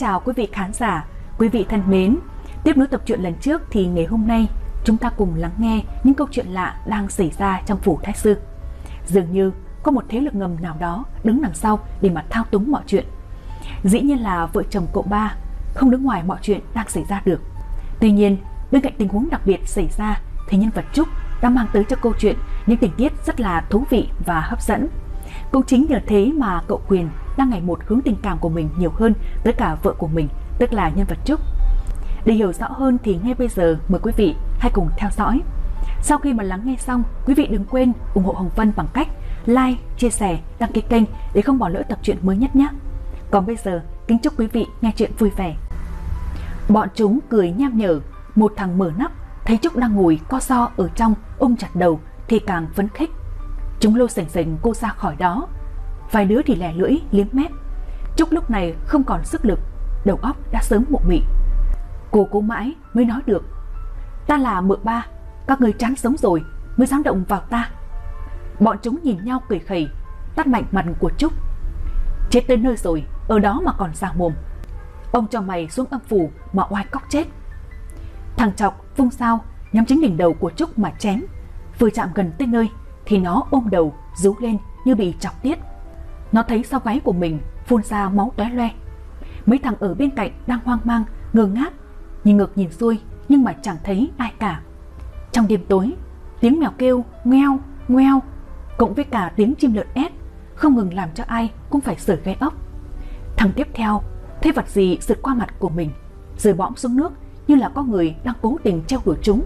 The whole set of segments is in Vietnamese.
chào quý vị khán giả, quý vị thân mến. Tiếp nối tập truyện lần trước thì ngày hôm nay chúng ta cùng lắng nghe những câu chuyện lạ đang xảy ra trong phủ Thái Sư. Dường như có một thế lực ngầm nào đó đứng đằng sau để mà thao túng mọi chuyện. Dĩ nhiên là vợ chồng cậu ba không đứng ngoài mọi chuyện đang xảy ra được. Tuy nhiên, bên cạnh tình huống đặc biệt xảy ra thì nhân vật Trúc đã mang tới cho câu chuyện những tình tiết rất là thú vị và hấp dẫn. Cũng chính nhờ thế mà cậu Quyền đang ngày một hướng tình cảm của mình nhiều hơn tới cả vợ của mình, tức là nhân vật Trúc. Để hiểu rõ hơn thì ngay bây giờ mời quý vị hãy cùng theo dõi. Sau khi mà lắng nghe xong, quý vị đừng quên ủng hộ Hồng Vân bằng cách like, chia sẻ, đăng ký kênh để không bỏ lỡ tập truyện mới nhất nhé. Còn bây giờ, kính chúc quý vị nghe chuyện vui vẻ. Bọn chúng cười nham nhở, một thằng mở nắp, thấy Trúc đang ngồi co so ở trong ôm chặt đầu thì càng phấn khích. Chúng lôi sành sành cô ra khỏi đó Vài đứa thì lè lưỡi liếm mép Trúc lúc này không còn sức lực Đầu óc đã sớm mụ mị Cô cố mãi mới nói được Ta là mợ ba Các người chán sống rồi mới dám động vào ta Bọn chúng nhìn nhau cười khẩy Tắt mạnh mặt của Trúc Chết tới nơi rồi Ở đó mà còn xào mồm Ông cho mày xuống âm phủ mà oai cóc chết Thằng chọc vung sao Nhắm chính đỉnh đầu của Trúc mà chém Vừa chạm gần tới nơi thì nó ôm đầu rú lên như bị chọc tiết. Nó thấy sau gáy của mình phun ra máu tóe loe. Mấy thằng ở bên cạnh đang hoang mang, ngơ ngác, nhìn ngược nhìn xuôi nhưng mà chẳng thấy ai cả. Trong đêm tối, tiếng mèo kêu ngoeo ngoeo cộng với cả tiếng chim lợn ép không ngừng làm cho ai cũng phải sởn gai ốc. Thằng tiếp theo thấy vật gì sượt qua mặt của mình, rồi bõm xuống nước như là có người đang cố tình treo đuổi chúng.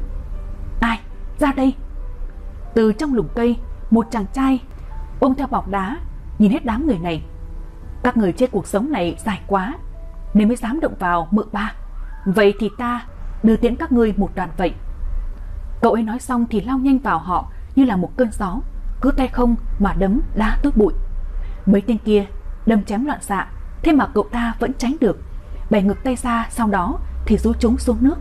Ai? Ra đây, từ trong lùm cây, một chàng trai ôm theo bọc đá, nhìn hết đám người này. Các người trên cuộc sống này dài quá, nên mới dám động vào mợ ba. Vậy thì ta đưa tiễn các ngươi một đoạn vậy. Cậu ấy nói xong thì lao nhanh vào họ như là một cơn gió, cứ tay không mà đấm đá tước bụi. Mấy tên kia đâm chém loạn xạ, thế mà cậu ta vẫn tránh được. Bẻ ngực tay ra sau đó thì rú chúng xuống nước.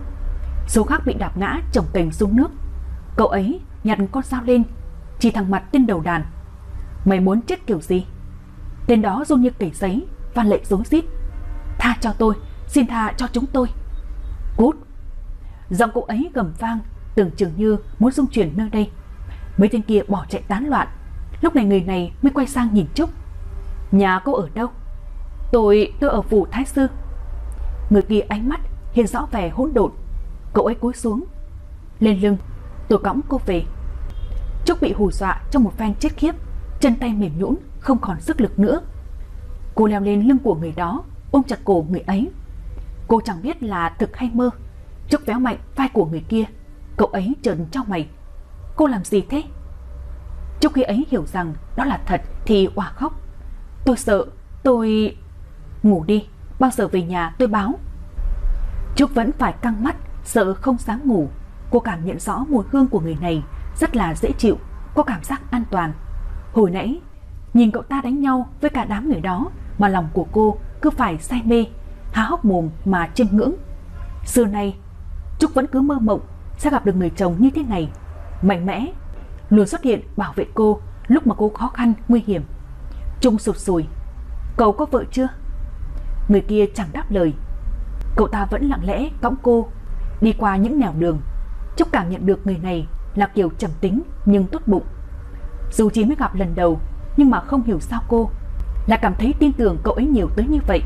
Số khác bị đạp ngã chồng cành xuống nước. Cậu ấy nhặt con dao lên, chỉ thẳng mặt tên đầu đàn. Mày muốn chết kiểu gì? Tên đó run như kể giấy, van lệ rối rít. Tha cho tôi, xin tha cho chúng tôi. Cút! Giọng cụ ấy gầm vang, tưởng chừng như muốn dung chuyển nơi đây. Mấy tên kia bỏ chạy tán loạn. Lúc này người này mới quay sang nhìn Trúc. Nhà cô ở đâu? Tôi, tôi ở phủ Thái Sư. Người kia ánh mắt hiện rõ vẻ hỗn độn. Cậu ấy cúi xuống, lên lưng Tôi cõng cô về. Trúc bị hù dọa trong một phen chết khiếp, chân tay mềm nhũn, không còn sức lực nữa. Cô leo lên lưng của người đó, ôm chặt cổ người ấy. Cô chẳng biết là thực hay mơ. Trúc véo mạnh vai của người kia, cậu ấy trợn trong mày. Cô làm gì thế? Trúc khi ấy hiểu rằng đó là thật thì òa khóc. Tôi sợ, tôi... Ngủ đi, bao giờ về nhà tôi báo. Trúc vẫn phải căng mắt, sợ không dám ngủ Cô cảm nhận rõ mùi hương của người này rất là dễ chịu, có cảm giác an toàn. Hồi nãy, nhìn cậu ta đánh nhau với cả đám người đó mà lòng của cô cứ phải say mê, há hốc mồm mà chiêm ngưỡng. Xưa nay, Trúc vẫn cứ mơ mộng sẽ gặp được người chồng như thế này, mạnh mẽ, luôn xuất hiện bảo vệ cô lúc mà cô khó khăn, nguy hiểm. Trung sụt sùi, cậu có vợ chưa? Người kia chẳng đáp lời. Cậu ta vẫn lặng lẽ cõng cô đi qua những nẻo đường Trúc cảm nhận được người này là kiểu trầm tính nhưng tốt bụng. Dù chỉ mới gặp lần đầu, nhưng mà không hiểu sao cô là cảm thấy tin tưởng cậu ấy nhiều tới như vậy.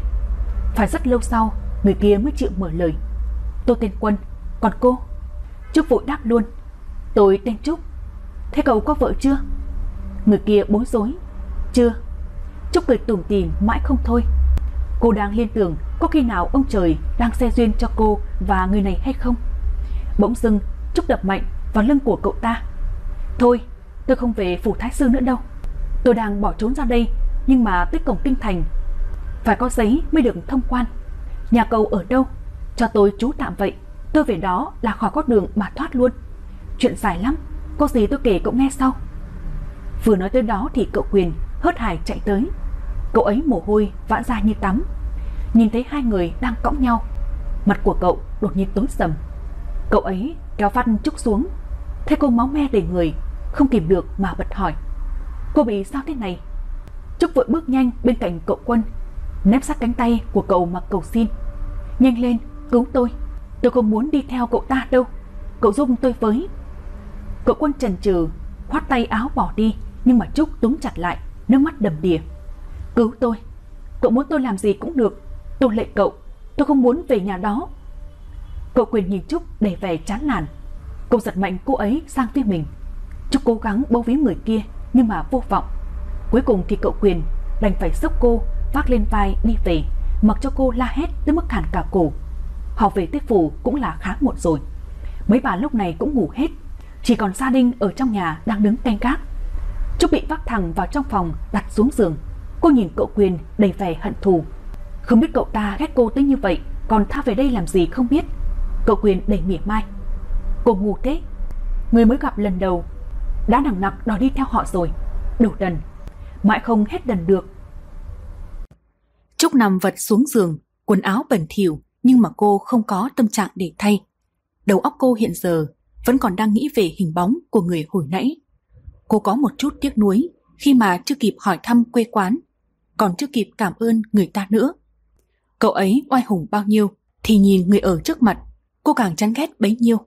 Phải rất lâu sau, người kia mới chịu mở lời. Tôi tên Quân, còn cô? Trúc vội đáp luôn. Tôi tên Trúc. Thế cậu có vợ chưa? Người kia bối rối. Chưa. Trúc cười tủm tìm mãi không thôi. Cô đang liên tưởng có khi nào ông trời đang xe duyên cho cô và người này hay không? Bỗng dưng trúc đập mạnh vào lưng của cậu ta. Thôi, tôi không về phủ thái sư nữa đâu. Tôi đang bỏ trốn ra đây, nhưng mà tới cổng kinh thành. Phải có giấy mới được thông quan. Nhà cầu ở đâu? Cho tôi trú tạm vậy. Tôi về đó là khỏi có đường mà thoát luôn. Chuyện dài lắm, có gì tôi kể cậu nghe sau. Vừa nói tới đó thì cậu quyền hớt hải chạy tới. Cậu ấy mồ hôi vã ra như tắm. Nhìn thấy hai người đang cõng nhau, mặt của cậu đột nhiên tối sầm. Cậu ấy kéo phát trúc xuống. Thấy cô máu me đầy người, không kìm được mà bật hỏi. Cô bị sao thế này? Trúc vội bước nhanh bên cạnh cậu quân, nép sát cánh tay của cậu mà cầu xin. Nhanh lên, cứu tôi. Tôi không muốn đi theo cậu ta đâu. Cậu giúp tôi với. Cậu quân trần trừ, khoát tay áo bỏ đi, nhưng mà Trúc túm chặt lại, nước mắt đầm đìa. Cứu tôi. Cậu muốn tôi làm gì cũng được. Tôi lệ cậu. Tôi không muốn về nhà đó. Cậu quyền nhìn Trúc đầy vẻ chán nản. Cậu giật mạnh cô ấy sang phía mình. Trúc cố gắng bấu víu người kia nhưng mà vô vọng. Cuối cùng thì cậu quyền đành phải xốc cô vác lên vai đi về, mặc cho cô la hét tới mức khàn cả cổ. Họ về tới phủ cũng là khá muộn rồi. Mấy bà lúc này cũng ngủ hết, chỉ còn gia Đinh ở trong nhà đang đứng canh gác. Trúc bị vác thẳng vào trong phòng đặt xuống giường. Cô nhìn cậu quyền đầy vẻ hận thù. Không biết cậu ta ghét cô tới như vậy còn tha về đây làm gì không biết Cậu quyền đầy mỉa mai. Cô ngu thế, người mới gặp lần đầu, đã nặng nặng đòi đi theo họ rồi, đủ đần, mãi không hết đần được. Trúc nằm vật xuống giường, quần áo bẩn thỉu nhưng mà cô không có tâm trạng để thay. Đầu óc cô hiện giờ vẫn còn đang nghĩ về hình bóng của người hồi nãy. Cô có một chút tiếc nuối khi mà chưa kịp hỏi thăm quê quán, còn chưa kịp cảm ơn người ta nữa. Cậu ấy oai hùng bao nhiêu thì nhìn người ở trước mặt cô càng chán ghét bấy nhiêu.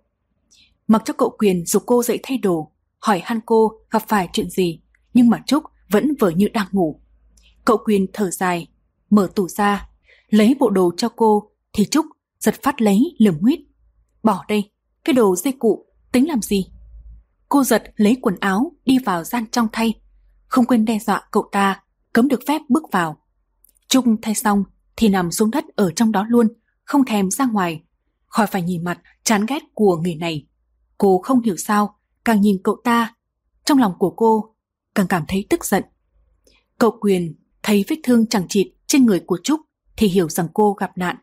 Mặc cho cậu quyền giúp cô dậy thay đồ, hỏi han cô gặp phải chuyện gì, nhưng mà Trúc vẫn vờ như đang ngủ. Cậu quyền thở dài, mở tủ ra, lấy bộ đồ cho cô thì Trúc giật phát lấy lườm nguyết. Bỏ đây, cái đồ dây cụ, tính làm gì? Cô giật lấy quần áo đi vào gian trong thay, không quên đe dọa cậu ta, cấm được phép bước vào. Trung thay xong thì nằm xuống đất ở trong đó luôn, không thèm ra ngoài khỏi phải nhìn mặt chán ghét của người này. Cô không hiểu sao, càng nhìn cậu ta, trong lòng của cô càng cảm thấy tức giận. Cậu Quyền thấy vết thương chẳng chịt trên người của Trúc thì hiểu rằng cô gặp nạn.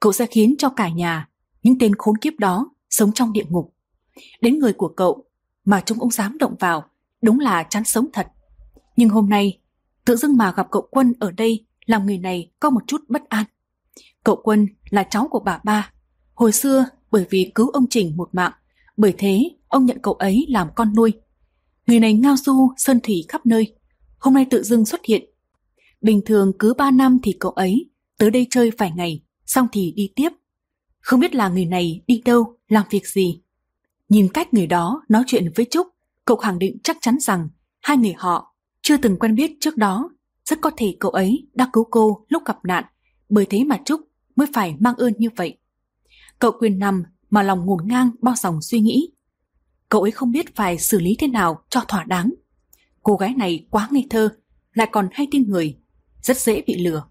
Cậu sẽ khiến cho cả nhà, những tên khốn kiếp đó sống trong địa ngục. Đến người của cậu mà chúng cũng dám động vào, đúng là chán sống thật. Nhưng hôm nay, tự dưng mà gặp cậu Quân ở đây làm người này có một chút bất an. Cậu Quân là cháu của bà ba, Hồi xưa, bởi vì cứu ông Trình một mạng, bởi thế ông nhận cậu ấy làm con nuôi. Người này ngao du, sơn thủy khắp nơi, hôm nay tự dưng xuất hiện. Bình thường cứ 3 năm thì cậu ấy tới đây chơi vài ngày, xong thì đi tiếp. Không biết là người này đi đâu, làm việc gì. Nhìn cách người đó nói chuyện với Trúc, cậu khẳng định chắc chắn rằng hai người họ chưa từng quen biết trước đó. Rất có thể cậu ấy đã cứu cô lúc gặp nạn, bởi thế mà Trúc mới phải mang ơn như vậy. Cậu quyền nằm mà lòng ngổn ngang bao dòng suy nghĩ. Cậu ấy không biết phải xử lý thế nào cho thỏa đáng. Cô gái này quá ngây thơ, lại còn hay tin người, rất dễ bị lừa.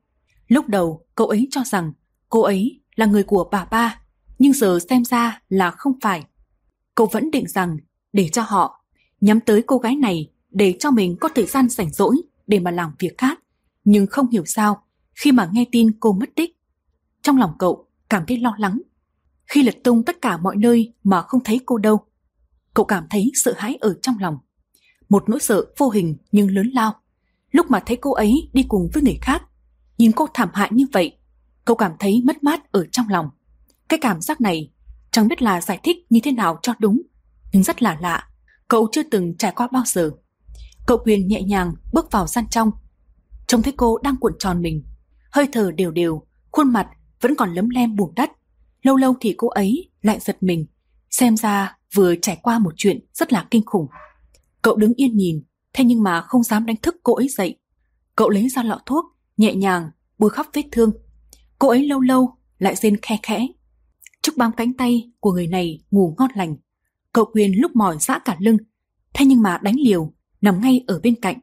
Lúc đầu cậu ấy cho rằng cô ấy là người của bà ba, nhưng giờ xem ra là không phải. Cậu vẫn định rằng để cho họ nhắm tới cô gái này để cho mình có thời gian rảnh rỗi để mà làm việc khác. Nhưng không hiểu sao khi mà nghe tin cô mất tích, trong lòng cậu cảm thấy lo lắng khi lật tung tất cả mọi nơi mà không thấy cô đâu. Cậu cảm thấy sợ hãi ở trong lòng. Một nỗi sợ vô hình nhưng lớn lao. Lúc mà thấy cô ấy đi cùng với người khác, nhìn cô thảm hại như vậy, cậu cảm thấy mất mát ở trong lòng. Cái cảm giác này chẳng biết là giải thích như thế nào cho đúng, nhưng rất là lạ, cậu chưa từng trải qua bao giờ. Cậu quyền nhẹ nhàng bước vào gian trong. Trông thấy cô đang cuộn tròn mình, hơi thở đều đều, khuôn mặt vẫn còn lấm lem buồn đất lâu lâu thì cô ấy lại giật mình, xem ra vừa trải qua một chuyện rất là kinh khủng. Cậu đứng yên nhìn, thế nhưng mà không dám đánh thức cô ấy dậy. Cậu lấy ra lọ thuốc, nhẹ nhàng bôi khắp vết thương. Cô ấy lâu lâu lại rên khe khẽ. Trúc bám cánh tay của người này ngủ ngon lành. Cậu quyền lúc mỏi giã cả lưng, thế nhưng mà đánh liều, nằm ngay ở bên cạnh.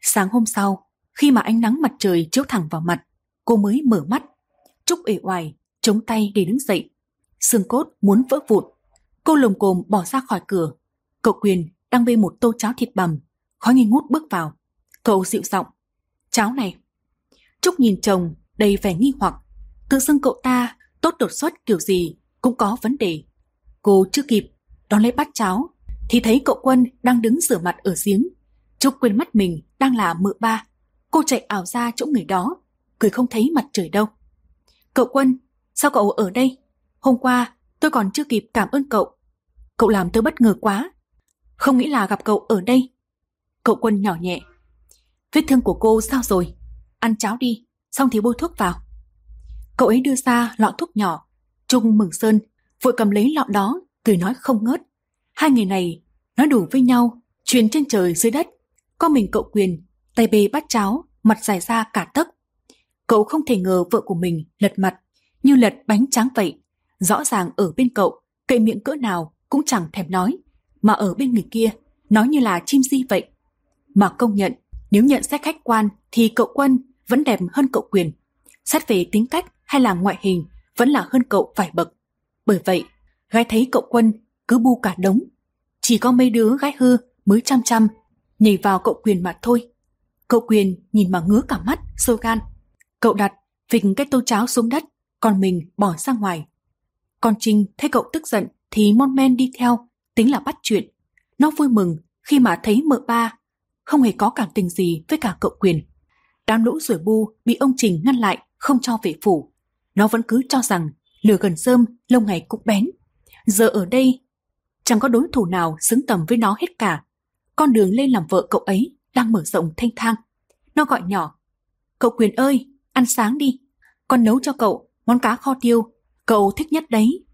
Sáng hôm sau, khi mà ánh nắng mặt trời chiếu thẳng vào mặt, cô mới mở mắt. Trúc ể oải chống tay để đứng dậy. Xương cốt muốn vỡ vụn. Cô lồm cồm bỏ ra khỏi cửa. Cậu Quyền đang bê một tô cháo thịt bằm. Khói nghi ngút bước vào. Cậu dịu giọng. Cháo này. Trúc nhìn chồng đầy vẻ nghi hoặc. Tự dưng cậu ta tốt đột xuất kiểu gì cũng có vấn đề. Cô chưa kịp đón lấy bát cháo thì thấy cậu Quân đang đứng rửa mặt ở giếng. Trúc quên mất mình đang là mợ ba. Cô chạy ảo ra chỗ người đó, cười không thấy mặt trời đâu. Cậu Quân Sao cậu ở đây? Hôm qua tôi còn chưa kịp cảm ơn cậu. Cậu làm tôi bất ngờ quá. Không nghĩ là gặp cậu ở đây. Cậu quân nhỏ nhẹ. Vết thương của cô sao rồi? Ăn cháo đi, xong thì bôi thuốc vào. Cậu ấy đưa ra lọ thuốc nhỏ. Trung mừng sơn, vội cầm lấy lọ đó, cười nói không ngớt. Hai người này nói đủ với nhau, truyền trên trời dưới đất. con mình cậu quyền, tay bê bắt cháo, mặt dài ra cả tấc. Cậu không thể ngờ vợ của mình lật mặt như lật bánh tráng vậy. Rõ ràng ở bên cậu, cây miệng cỡ nào cũng chẳng thèm nói, mà ở bên người kia, nói như là chim di vậy. Mà công nhận, nếu nhận xét khách quan thì cậu quân vẫn đẹp hơn cậu quyền. Xét về tính cách hay là ngoại hình vẫn là hơn cậu vài bậc. Bởi vậy, gái thấy cậu quân cứ bu cả đống. Chỉ có mấy đứa gái hư mới chăm chăm, nhảy vào cậu quyền mà thôi. Cậu quyền nhìn mà ngứa cả mắt, sôi gan. Cậu đặt vịnh cái tô cháo xuống đất, còn mình bỏ ra ngoài. con Trinh thấy cậu tức giận thì mon men đi theo, tính là bắt chuyện. Nó vui mừng khi mà thấy mợ ba, không hề có cảm tình gì với cả cậu quyền. Đám lũ rủi bu bị ông Trình ngăn lại, không cho về phủ. Nó vẫn cứ cho rằng lửa gần rơm lâu ngày cũng bén. Giờ ở đây, chẳng có đối thủ nào xứng tầm với nó hết cả. Con đường lên làm vợ cậu ấy đang mở rộng thanh thang. Nó gọi nhỏ, cậu quyền ơi, ăn sáng đi, con nấu cho cậu Món cá kho tiêu, cậu thích nhất đấy.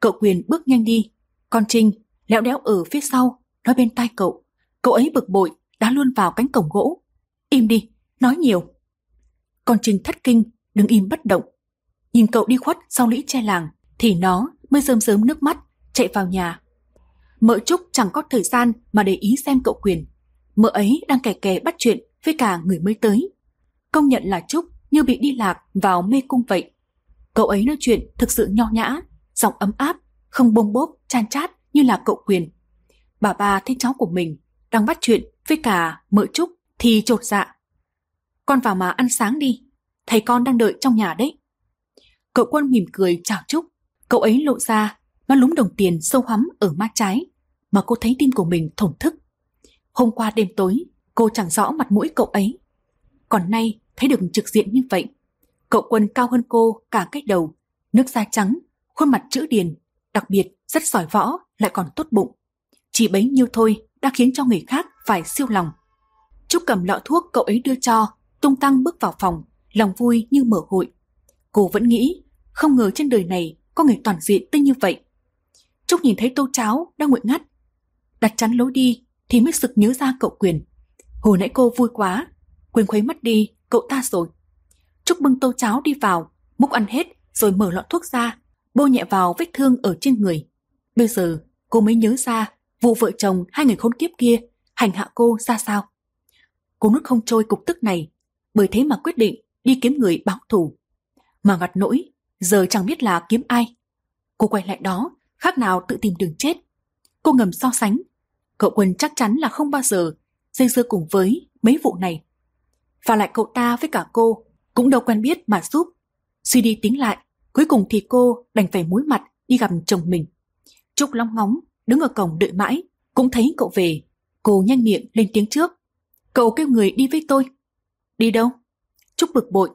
Cậu quyền bước nhanh đi, con Trinh lẹo đẽo ở phía sau, nói bên tai cậu. Cậu ấy bực bội, đã luôn vào cánh cổng gỗ. Im đi, nói nhiều. con Trinh thất kinh, đứng im bất động. Nhìn cậu đi khuất sau lũy che làng, thì nó mới rơm rớm nước mắt, chạy vào nhà. Mợ Trúc chẳng có thời gian mà để ý xem cậu quyền. Mợ ấy đang kè kè bắt chuyện với cả người mới tới. Công nhận là Trúc như bị đi lạc vào mê cung vậy. Cậu ấy nói chuyện thực sự nho nhã, giọng ấm áp, không bông bốp, chan chát như là cậu quyền. Bà ba thấy cháu của mình đang bắt chuyện với cả mợ trúc thì trột dạ. Con vào mà ăn sáng đi, thầy con đang đợi trong nhà đấy. Cậu quân mỉm cười chào trúc, cậu ấy lộ ra má lúng đồng tiền sâu hắm ở má trái mà cô thấy tim của mình thổn thức. Hôm qua đêm tối, cô chẳng rõ mặt mũi cậu ấy. Còn nay thấy được trực diện như vậy, cậu quân cao hơn cô cả cách đầu, nước da trắng, khuôn mặt chữ điền, đặc biệt rất giỏi võ lại còn tốt bụng. Chỉ bấy nhiêu thôi đã khiến cho người khác phải siêu lòng. Trúc cầm lọ thuốc cậu ấy đưa cho, tung tăng bước vào phòng, lòng vui như mở hội. Cô vẫn nghĩ, không ngờ trên đời này có người toàn diện tinh như vậy. Trúc nhìn thấy tô cháo đang nguội ngắt. Đặt chắn lối đi thì mới sực nhớ ra cậu Quyền. Hồi nãy cô vui quá, Quyền khuấy mất đi, cậu ta rồi. Trúc bưng tô cháo đi vào, múc ăn hết rồi mở lọ thuốc ra, bôi nhẹ vào vết thương ở trên người. Bây giờ cô mới nhớ ra vụ vợ chồng hai người khốn kiếp kia hành hạ cô ra sao. Cô nước không trôi cục tức này, bởi thế mà quyết định đi kiếm người báo thù. Mà ngặt nỗi, giờ chẳng biết là kiếm ai. Cô quay lại đó, khác nào tự tìm đường chết. Cô ngầm so sánh, cậu quân chắc chắn là không bao giờ dây dưa cùng với mấy vụ này. Và lại cậu ta với cả cô cũng đâu quen biết mà giúp. Suy đi tính lại, cuối cùng thì cô đành phải mũi mặt đi gặp chồng mình. Trúc long ngóng, đứng ở cổng đợi mãi, cũng thấy cậu về. Cô nhanh miệng lên tiếng trước. Cậu kêu người đi với tôi. Đi đâu? Trúc bực bội.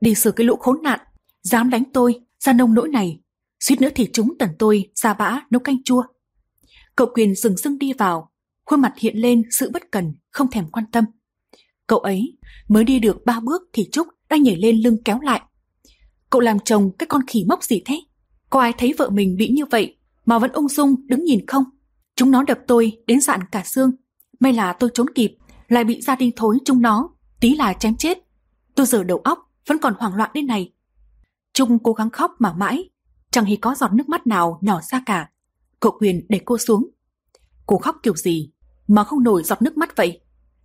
Đi xử cái lũ khốn nạn, dám đánh tôi, ra nông nỗi này. Suýt nữa thì chúng tần tôi ra bã nấu canh chua. Cậu quyền dừng dưng đi vào, khuôn mặt hiện lên sự bất cần, không thèm quan tâm. Cậu ấy mới đi được ba bước thì Trúc đang nhảy lên lưng kéo lại. Cậu làm chồng cái con khỉ mốc gì thế? Có ai thấy vợ mình bị như vậy mà vẫn ung dung đứng nhìn không? Chúng nó đập tôi đến dạn cả xương. May là tôi trốn kịp, lại bị gia đình thối chúng nó, tí là chém chết. Tôi giờ đầu óc vẫn còn hoảng loạn đến này. Trung cố gắng khóc mà mãi, chẳng hề có giọt nước mắt nào nhỏ ra cả. Cậu Quyền để cô xuống. Cô khóc kiểu gì mà không nổi giọt nước mắt vậy?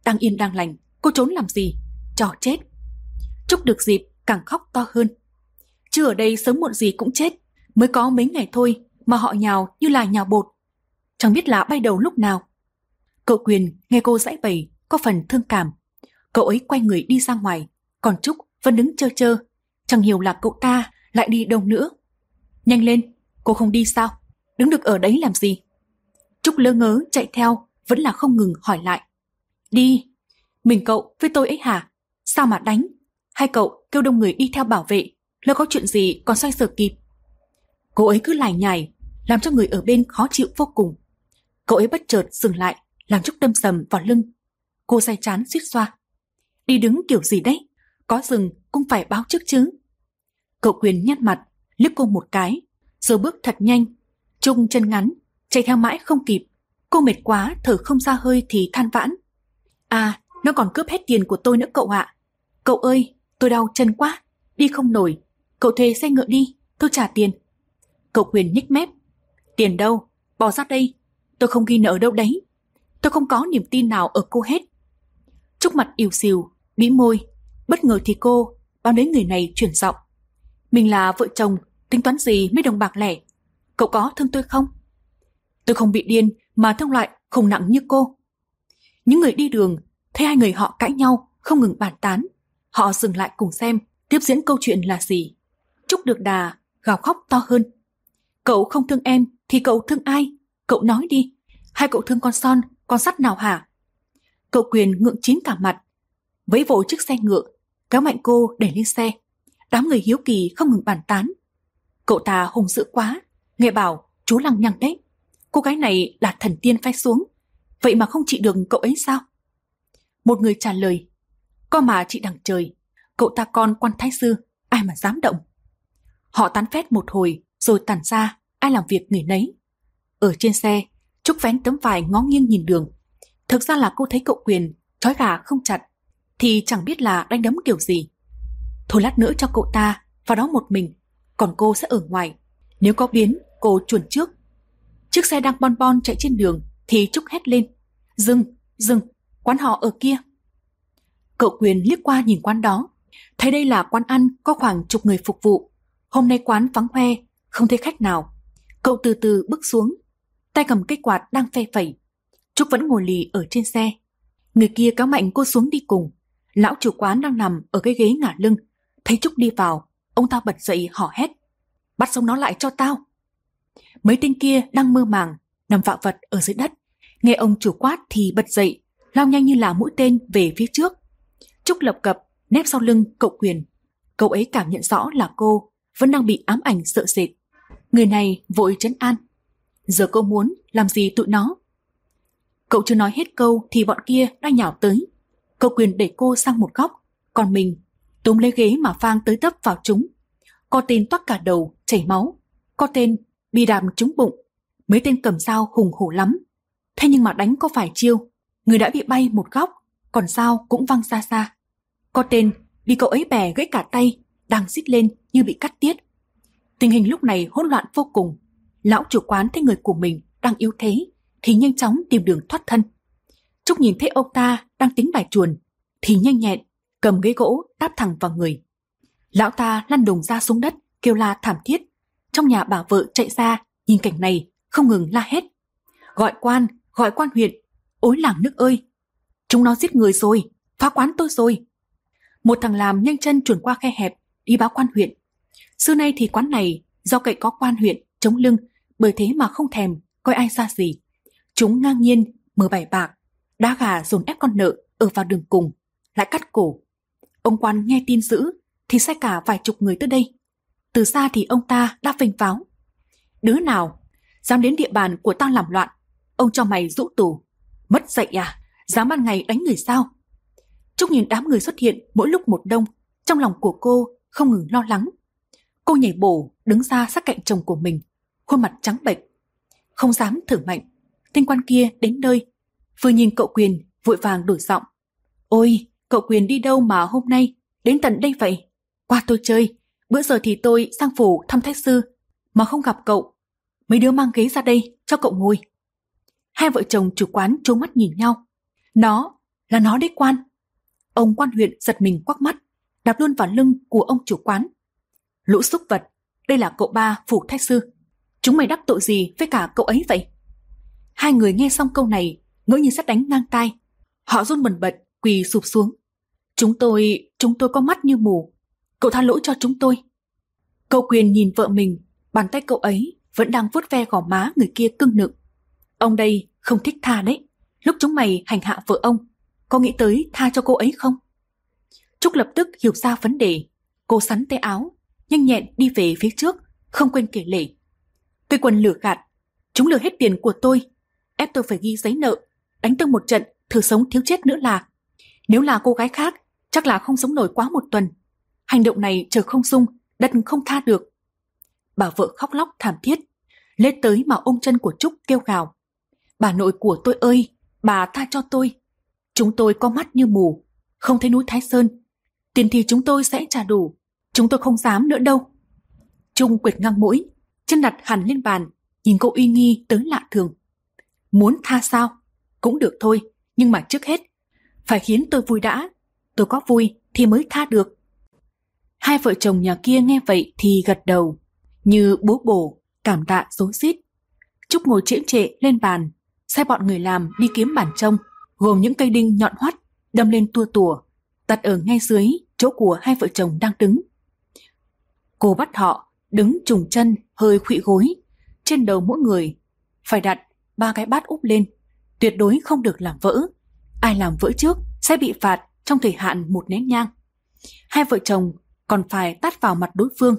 Đang yên đang lành, cô trốn làm gì? Trò chết. Trúc được dịp càng khóc to hơn. Chứ ở đây sớm muộn gì cũng chết, mới có mấy ngày thôi mà họ nhào như là nhào bột. Chẳng biết là bay đầu lúc nào. Cậu Quyền nghe cô giải bày có phần thương cảm. Cậu ấy quay người đi ra ngoài, còn Trúc vẫn đứng chơ chơ. Chẳng hiểu là cậu ta lại đi đâu nữa. Nhanh lên, cô không đi sao? Đứng được ở đấy làm gì? Trúc lơ ngớ chạy theo, vẫn là không ngừng hỏi lại. Đi, mình cậu với tôi ấy hả? Sao mà đánh? Hai cậu kêu đông người đi theo bảo vệ, lỡ có chuyện gì còn xoay sở kịp. Cô ấy cứ lải nhải, làm cho người ở bên khó chịu vô cùng. Cậu ấy bất chợt dừng lại, làm chút đâm sầm vào lưng. Cô say chán suýt xoa. Đi đứng kiểu gì đấy, có dừng cũng phải báo trước chứ. Cậu quyền nhăn mặt, liếc cô một cái, rồi bước thật nhanh, chung chân ngắn, chạy theo mãi không kịp. Cô mệt quá, thở không ra hơi thì than vãn. À, nó còn cướp hết tiền của tôi nữa cậu ạ. À. Cậu ơi, tôi đau chân quá, đi không nổi, cậu thuê xe ngựa đi, tôi trả tiền. Cậu Quyền nhích mép, tiền đâu, bỏ ra đây, tôi không ghi nợ đâu đấy. Tôi không có niềm tin nào ở cô hết. Trúc mặt yêu xìu, bí môi, bất ngờ thì cô, bao đến người này chuyển giọng. Mình là vợ chồng, tính toán gì mấy đồng bạc lẻ, cậu có thương tôi không? Tôi không bị điên mà thương loại không nặng như cô. Những người đi đường, thấy hai người họ cãi nhau, không ngừng bàn tán, Họ dừng lại cùng xem tiếp diễn câu chuyện là gì. Trúc được đà, gào khóc to hơn. Cậu không thương em thì cậu thương ai? Cậu nói đi. Hai cậu thương con son, con sắt nào hả? Cậu quyền ngượng chín cả mặt. Vấy vội chiếc xe ngựa, kéo mạnh cô để lên xe. Đám người hiếu kỳ không ngừng bàn tán. Cậu ta hùng dữ quá, nghe bảo chú lằng nhằng đấy. Cô gái này là thần tiên phai xuống, vậy mà không trị được cậu ấy sao? Một người trả lời có mà chị đằng trời, cậu ta con quan thái sư, ai mà dám động. Họ tán phét một hồi, rồi tản ra, ai làm việc người nấy. Ở trên xe, Trúc vén tấm vải ngó nghiêng nhìn đường. Thực ra là cô thấy cậu quyền, trói gà không chặt, thì chẳng biết là đánh đấm kiểu gì. Thôi lát nữa cho cậu ta vào đó một mình, còn cô sẽ ở ngoài. Nếu có biến, cô chuẩn trước. Chiếc xe đang bon bon chạy trên đường thì Trúc hét lên. Dừng, dừng, quán họ ở kia cậu quyền liếc qua nhìn quán đó. Thấy đây là quán ăn có khoảng chục người phục vụ. Hôm nay quán vắng hoe, không thấy khách nào. Cậu từ từ bước xuống, tay cầm cây quạt đang phe phẩy. Trúc vẫn ngồi lì ở trên xe. Người kia cáo mạnh cô xuống đi cùng. Lão chủ quán đang nằm ở cái ghế ngả lưng. Thấy Trúc đi vào, ông ta bật dậy hò hét. Bắt sống nó lại cho tao. Mấy tên kia đang mơ màng, nằm vạ vật ở dưới đất. Nghe ông chủ quát thì bật dậy, lao nhanh như là mũi tên về phía trước. Trúc lập cập, nép sau lưng cậu quyền. Cậu ấy cảm nhận rõ là cô vẫn đang bị ám ảnh sợ sệt. Người này vội trấn an. Giờ cô muốn làm gì tụi nó? Cậu chưa nói hết câu thì bọn kia đã nhào tới. Cậu quyền đẩy cô sang một góc, còn mình túm lấy ghế mà phang tới tấp vào chúng. Có tên toát cả đầu, chảy máu. Có tên bị đàm trúng bụng. Mấy tên cầm dao hùng hổ lắm. Thế nhưng mà đánh có phải chiêu, người đã bị bay một góc, còn sao cũng văng xa xa. Có tên bị cậu ấy bè gãy cả tay, đang xít lên như bị cắt tiết. Tình hình lúc này hỗn loạn vô cùng. Lão chủ quán thấy người của mình đang yếu thế thì nhanh chóng tìm đường thoát thân. Trúc nhìn thấy ông ta đang tính bài chuồn thì nhanh nhẹn cầm ghế gỗ đáp thẳng vào người. Lão ta lăn đùng ra xuống đất kêu la thảm thiết. Trong nhà bà vợ chạy ra nhìn cảnh này không ngừng la hét. Gọi quan, gọi quan huyện, ối làng nước ơi, Chúng nó giết người rồi, phá quán tôi rồi. Một thằng làm nhanh chân chuồn qua khe hẹp, đi báo quan huyện. Xưa nay thì quán này do cậy có quan huyện, chống lưng, bởi thế mà không thèm, coi ai xa gì. Chúng ngang nhiên, mở bài bạc, đá gà dồn ép con nợ ở vào đường cùng, lại cắt cổ. Ông quan nghe tin dữ, thì sai cả vài chục người tới đây. Từ xa thì ông ta đã phênh pháo. Đứa nào, dám đến địa bàn của tao làm loạn, ông cho mày rũ tù. Mất dậy à? dám ban ngày đánh người sao? Trúc nhìn đám người xuất hiện mỗi lúc một đông, trong lòng của cô không ngừng lo lắng. Cô nhảy bổ, đứng ra sát cạnh chồng của mình, khuôn mặt trắng bệch. Không dám thử mạnh, tên quan kia đến nơi. Vừa nhìn cậu quyền, vội vàng đổi giọng. Ôi, cậu quyền đi đâu mà hôm nay, đến tận đây vậy? Qua tôi chơi, bữa giờ thì tôi sang phủ thăm thái sư, mà không gặp cậu. Mấy đứa mang ghế ra đây cho cậu ngồi. Hai vợ chồng chủ quán trốn mắt nhìn nhau. Nó, là nó đấy quan. Ông quan huyện giật mình quắc mắt, đạp luôn vào lưng của ông chủ quán. Lũ xúc vật, đây là cậu ba phủ thái sư. Chúng mày đắc tội gì với cả cậu ấy vậy? Hai người nghe xong câu này, ngỡ như sắt đánh ngang tai. Họ run bần bật, quỳ sụp xuống. Chúng tôi, chúng tôi có mắt như mù. Cậu tha lỗi cho chúng tôi. Cậu quyền nhìn vợ mình, bàn tay cậu ấy vẫn đang vuốt ve gò má người kia cưng nựng. Ông đây không thích tha đấy lúc chúng mày hành hạ vợ ông, có nghĩ tới tha cho cô ấy không? Trúc lập tức hiểu ra vấn đề, cô sắn tay áo, nhanh nhẹn đi về phía trước, không quên kể lể. Tôi quần lửa gạt, chúng lừa hết tiền của tôi, ép tôi phải ghi giấy nợ, đánh tôi một trận, thử sống thiếu chết nữa là. Nếu là cô gái khác, chắc là không sống nổi quá một tuần. Hành động này trời không dung, đất không tha được. Bà vợ khóc lóc thảm thiết, lết tới mà ôm chân của Trúc kêu gào. Bà nội của tôi ơi, Bà tha cho tôi. Chúng tôi có mắt như mù, không thấy núi Thái Sơn. Tiền thì chúng tôi sẽ trả đủ, chúng tôi không dám nữa đâu. Trung quệt ngang mũi, chân đặt hẳn lên bàn, nhìn cô uy nghi tới lạ thường. Muốn tha sao? Cũng được thôi, nhưng mà trước hết, phải khiến tôi vui đã. Tôi có vui thì mới tha được. Hai vợ chồng nhà kia nghe vậy thì gật đầu, như bố bổ, cảm tạ dối xít. Trúc ngồi trễ trệ lên bàn, sai bọn người làm đi kiếm bản trông, gồm những cây đinh nhọn hoắt, đâm lên tua tùa, đặt ở ngay dưới chỗ của hai vợ chồng đang đứng. Cô bắt họ đứng trùng chân hơi khuỵu gối, trên đầu mỗi người phải đặt ba cái bát úp lên, tuyệt đối không được làm vỡ. Ai làm vỡ trước sẽ bị phạt trong thời hạn một nén nhang. Hai vợ chồng còn phải tát vào mặt đối phương.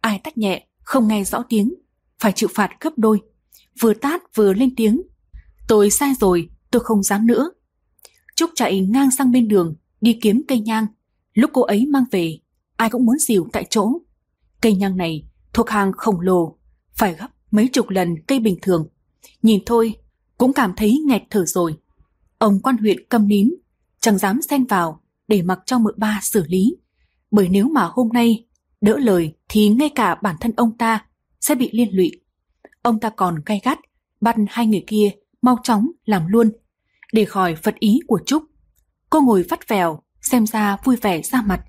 Ai tát nhẹ không nghe rõ tiếng, phải chịu phạt gấp đôi. Vừa tát vừa lên tiếng Tôi sai rồi, tôi không dám nữa. Trúc chạy ngang sang bên đường, đi kiếm cây nhang. Lúc cô ấy mang về, ai cũng muốn dìu tại chỗ. Cây nhang này thuộc hàng khổng lồ, phải gấp mấy chục lần cây bình thường. Nhìn thôi, cũng cảm thấy nghẹt thở rồi. Ông quan huyện câm nín, chẳng dám xen vào để mặc cho mợ ba xử lý. Bởi nếu mà hôm nay đỡ lời thì ngay cả bản thân ông ta sẽ bị liên lụy. Ông ta còn gay gắt bắt hai người kia mau chóng làm luôn để khỏi phật ý của Trúc. Cô ngồi vắt vèo, xem ra vui vẻ ra mặt.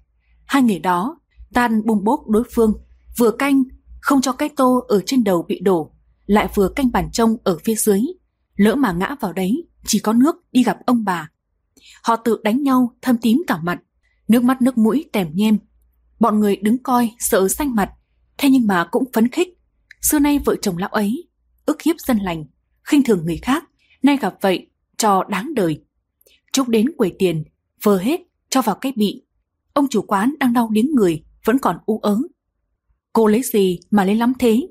Hai người đó tan bung bốp đối phương, vừa canh không cho cái tô ở trên đầu bị đổ, lại vừa canh bàn trông ở phía dưới. Lỡ mà ngã vào đấy, chỉ có nước đi gặp ông bà. Họ tự đánh nhau thâm tím cả mặt, nước mắt nước mũi tèm nhem. Bọn người đứng coi sợ xanh mặt, thế nhưng mà cũng phấn khích. Xưa nay vợ chồng lão ấy, ức hiếp dân lành, khinh thường người khác, nay gặp vậy, cho đáng đời. Trúc đến quầy tiền, vơ hết, cho vào cái bị. Ông chủ quán đang đau điếng người, vẫn còn u ớ. Cô lấy gì mà lấy lắm thế?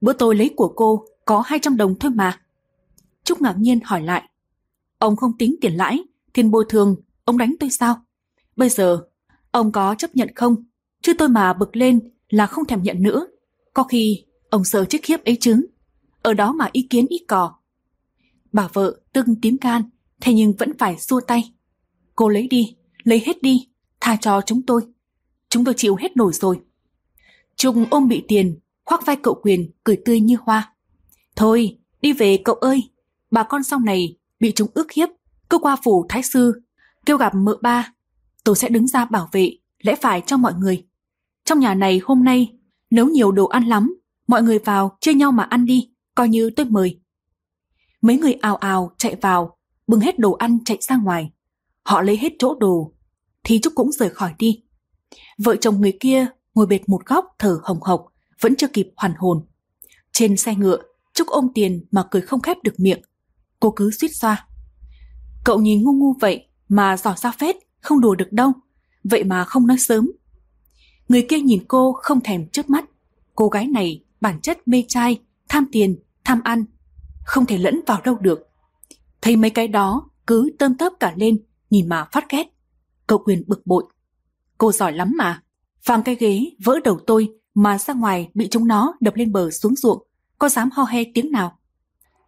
Bữa tôi lấy của cô có 200 đồng thôi mà. Trúc ngạc nhiên hỏi lại. Ông không tính tiền lãi, tiền bồi thường, ông đánh tôi sao? Bây giờ, ông có chấp nhận không? Chứ tôi mà bực lên là không thèm nhận nữa. Có khi ông sợ chiếc khiếp ấy chứng ở đó mà ý kiến ít cò. Bà vợ từng tím gan, thế nhưng vẫn phải xua tay. Cô lấy đi, lấy hết đi, tha cho chúng tôi. Chúng tôi chịu hết nổi rồi. Trung ôm bị tiền, khoác vai cậu quyền, cười tươi như hoa. Thôi, đi về cậu ơi, bà con sau này bị chúng ước hiếp, cứ qua phủ thái sư, kêu gặp mợ ba. Tôi sẽ đứng ra bảo vệ, lẽ phải cho mọi người. Trong nhà này hôm nay, nấu nhiều đồ ăn lắm, mọi người vào chơi nhau mà ăn đi coi như tôi mời. Mấy người ào ào chạy vào, bưng hết đồ ăn chạy ra ngoài. Họ lấy hết chỗ đồ, thì Trúc cũng rời khỏi đi. Vợ chồng người kia ngồi bệt một góc thở hồng hộc, vẫn chưa kịp hoàn hồn. Trên xe ngựa, Trúc ôm tiền mà cười không khép được miệng. Cô cứ suýt xoa. Cậu nhìn ngu ngu vậy mà dò ra phết, không đùa được đâu. Vậy mà không nói sớm. Người kia nhìn cô không thèm trước mắt. Cô gái này bản chất mê trai, tham tiền, tham ăn, không thể lẫn vào đâu được. Thấy mấy cái đó cứ tơm tớp cả lên, nhìn mà phát ghét. Cậu Quyền bực bội. Cô giỏi lắm mà, phàm cái ghế vỡ đầu tôi mà ra ngoài bị chúng nó đập lên bờ xuống ruộng, có dám ho he tiếng nào.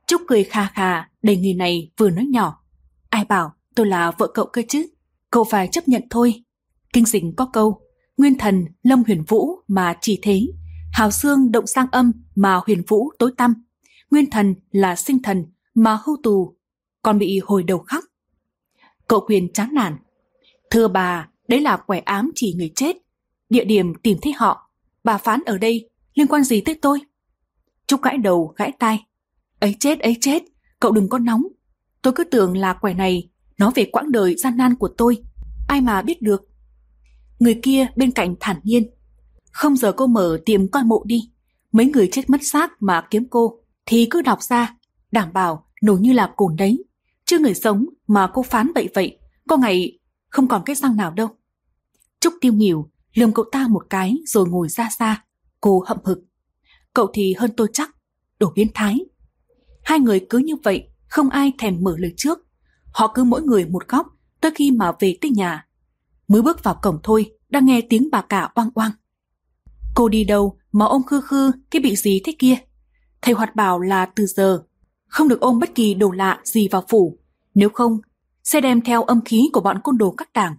Trúc cười khà khà, đề nghị này vừa nói nhỏ. Ai bảo tôi là vợ cậu cơ chứ, cậu phải chấp nhận thôi. Kinh dịch có câu, nguyên thần lâm huyền vũ mà chỉ thế, hào xương động sang âm mà huyền vũ tối tăm nguyên thần là sinh thần mà hưu tù, còn bị hồi đầu khóc. Cậu quyền chán nản. Thưa bà, đấy là quẻ ám chỉ người chết. Địa điểm tìm thấy họ, bà phán ở đây liên quan gì tới tôi? Trúc gãi đầu, gãi tay. Ấy chết, ấy chết, cậu đừng có nóng. Tôi cứ tưởng là quẻ này, nó về quãng đời gian nan của tôi. Ai mà biết được. Người kia bên cạnh thản nhiên. Không giờ cô mở tiệm coi mộ đi. Mấy người chết mất xác mà kiếm cô thì cứ đọc ra, đảm bảo nổi như là cồn đấy. Chứ người sống mà cô phán vậy vậy, có ngày không còn cái răng nào đâu. Trúc tiêu nghỉu, lườm cậu ta một cái rồi ngồi ra xa. Cô hậm hực. Cậu thì hơn tôi chắc, đổ biến thái. Hai người cứ như vậy, không ai thèm mở lời trước. Họ cứ mỗi người một góc tới khi mà về tới nhà. Mới bước vào cổng thôi, đang nghe tiếng bà cả oang oang. Cô đi đâu mà ôm khư khư cái bị gì thế kia? thầy hoạt bảo là từ giờ không được ôm bất kỳ đồ lạ gì vào phủ, nếu không sẽ đem theo âm khí của bọn côn đồ các đảng.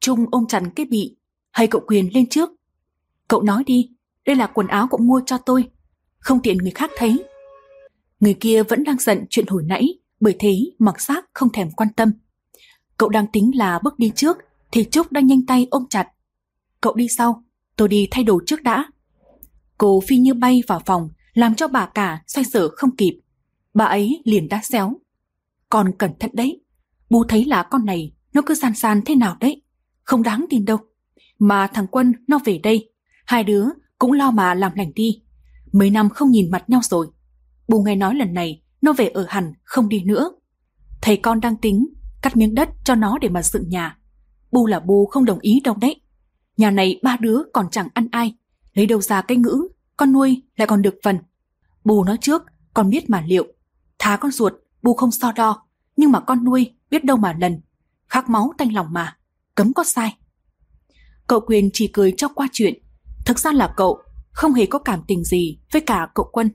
Trung ôm chặt cái bị, hay cậu quyền lên trước. Cậu nói đi, đây là quần áo cậu mua cho tôi, không tiện người khác thấy. Người kia vẫn đang giận chuyện hồi nãy, bởi thế mặc xác không thèm quan tâm. Cậu đang tính là bước đi trước, thì Trúc đang nhanh tay ôm chặt. Cậu đi sau, tôi đi thay đồ trước đã. Cô phi như bay vào phòng, làm cho bà cả xoay sở không kịp. Bà ấy liền đã xéo. Con cẩn thận đấy, bố thấy là con này nó cứ san san thế nào đấy, không đáng tin đâu. Mà thằng Quân nó về đây, hai đứa cũng lo mà làm lành đi. Mấy năm không nhìn mặt nhau rồi. Bố nghe nói lần này nó về ở hẳn không đi nữa. Thầy con đang tính cắt miếng đất cho nó để mà dựng nhà. Bù là bù không đồng ý đâu đấy. Nhà này ba đứa còn chẳng ăn ai, lấy đâu ra cái ngữ con nuôi lại còn được phần. Bù nói trước, con biết mà liệu. Thá con ruột, bù không so đo, nhưng mà con nuôi biết đâu mà lần. Khắc máu tanh lòng mà, cấm có sai. Cậu Quyền chỉ cười cho qua chuyện. Thực ra là cậu không hề có cảm tình gì với cả cậu Quân.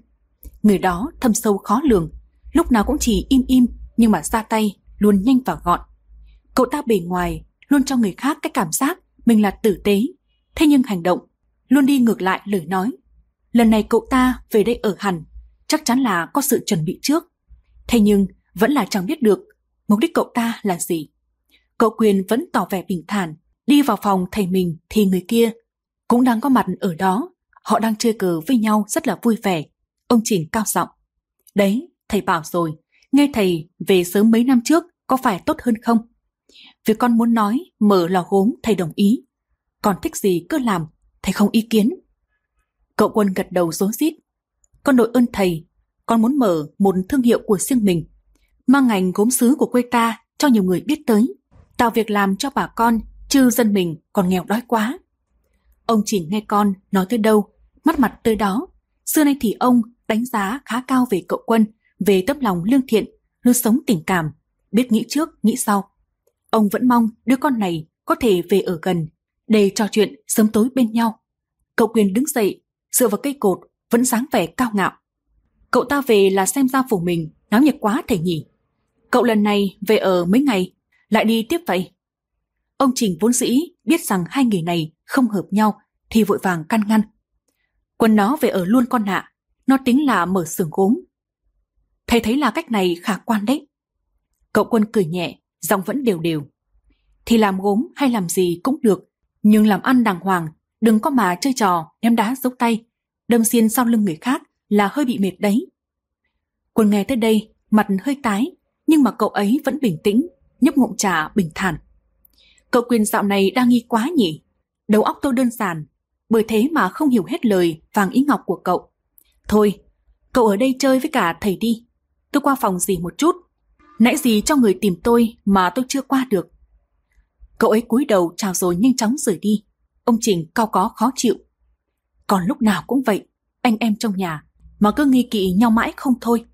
Người đó thâm sâu khó lường, lúc nào cũng chỉ im im nhưng mà ra tay luôn nhanh và gọn. Cậu ta bề ngoài luôn cho người khác cái cảm giác mình là tử tế, thế nhưng hành động luôn đi ngược lại lời nói Lần này cậu ta về đây ở hẳn, chắc chắn là có sự chuẩn bị trước. Thế nhưng vẫn là chẳng biết được mục đích cậu ta là gì. Cậu Quyền vẫn tỏ vẻ bình thản, đi vào phòng thầy mình thì người kia cũng đang có mặt ở đó. Họ đang chơi cờ với nhau rất là vui vẻ. Ông Trình cao giọng. Đấy, thầy bảo rồi, nghe thầy về sớm mấy năm trước có phải tốt hơn không? Việc con muốn nói, mở lò gốm thầy đồng ý. Còn thích gì cứ làm, thầy không ý kiến. Cậu quân gật đầu rối rít. Con đội ơn thầy, con muốn mở một thương hiệu của riêng mình, mang ngành gốm sứ của quê ta cho nhiều người biết tới, tạo việc làm cho bà con, chứ dân mình còn nghèo đói quá. Ông chỉ nghe con nói tới đâu, mắt mặt tới đó. Xưa nay thì ông đánh giá khá cao về cậu quân, về tấm lòng lương thiện, luôn sống tình cảm, biết nghĩ trước, nghĩ sau. Ông vẫn mong đứa con này có thể về ở gần, để trò chuyện sớm tối bên nhau. Cậu quyền đứng dậy dựa vào cây cột, vẫn dáng vẻ cao ngạo. Cậu ta về là xem ra phủ mình, náo nhiệt quá thể nhỉ. Cậu lần này về ở mấy ngày, lại đi tiếp vậy. Ông Trình vốn dĩ biết rằng hai người này không hợp nhau thì vội vàng can ngăn. Quân nó về ở luôn con nạ, nó tính là mở xưởng gốm. Thầy thấy là cách này khả quan đấy. Cậu quân cười nhẹ, giọng vẫn đều đều. Thì làm gốm hay làm gì cũng được, nhưng làm ăn đàng hoàng Đừng có mà chơi trò, ném đá giấu tay, đâm xiên sau lưng người khác là hơi bị mệt đấy. Quân nghe tới đây, mặt hơi tái, nhưng mà cậu ấy vẫn bình tĩnh, nhấp ngụm trà bình thản. Cậu quyền dạo này đang nghi quá nhỉ? Đầu óc tôi đơn giản, bởi thế mà không hiểu hết lời vàng ý ngọc của cậu. Thôi, cậu ở đây chơi với cả thầy đi. Tôi qua phòng dì một chút. Nãy dì cho người tìm tôi mà tôi chưa qua được. Cậu ấy cúi đầu chào rồi nhanh chóng rời đi ông Trình cao có khó chịu. Còn lúc nào cũng vậy, anh em trong nhà mà cứ nghi kỵ nhau mãi không thôi.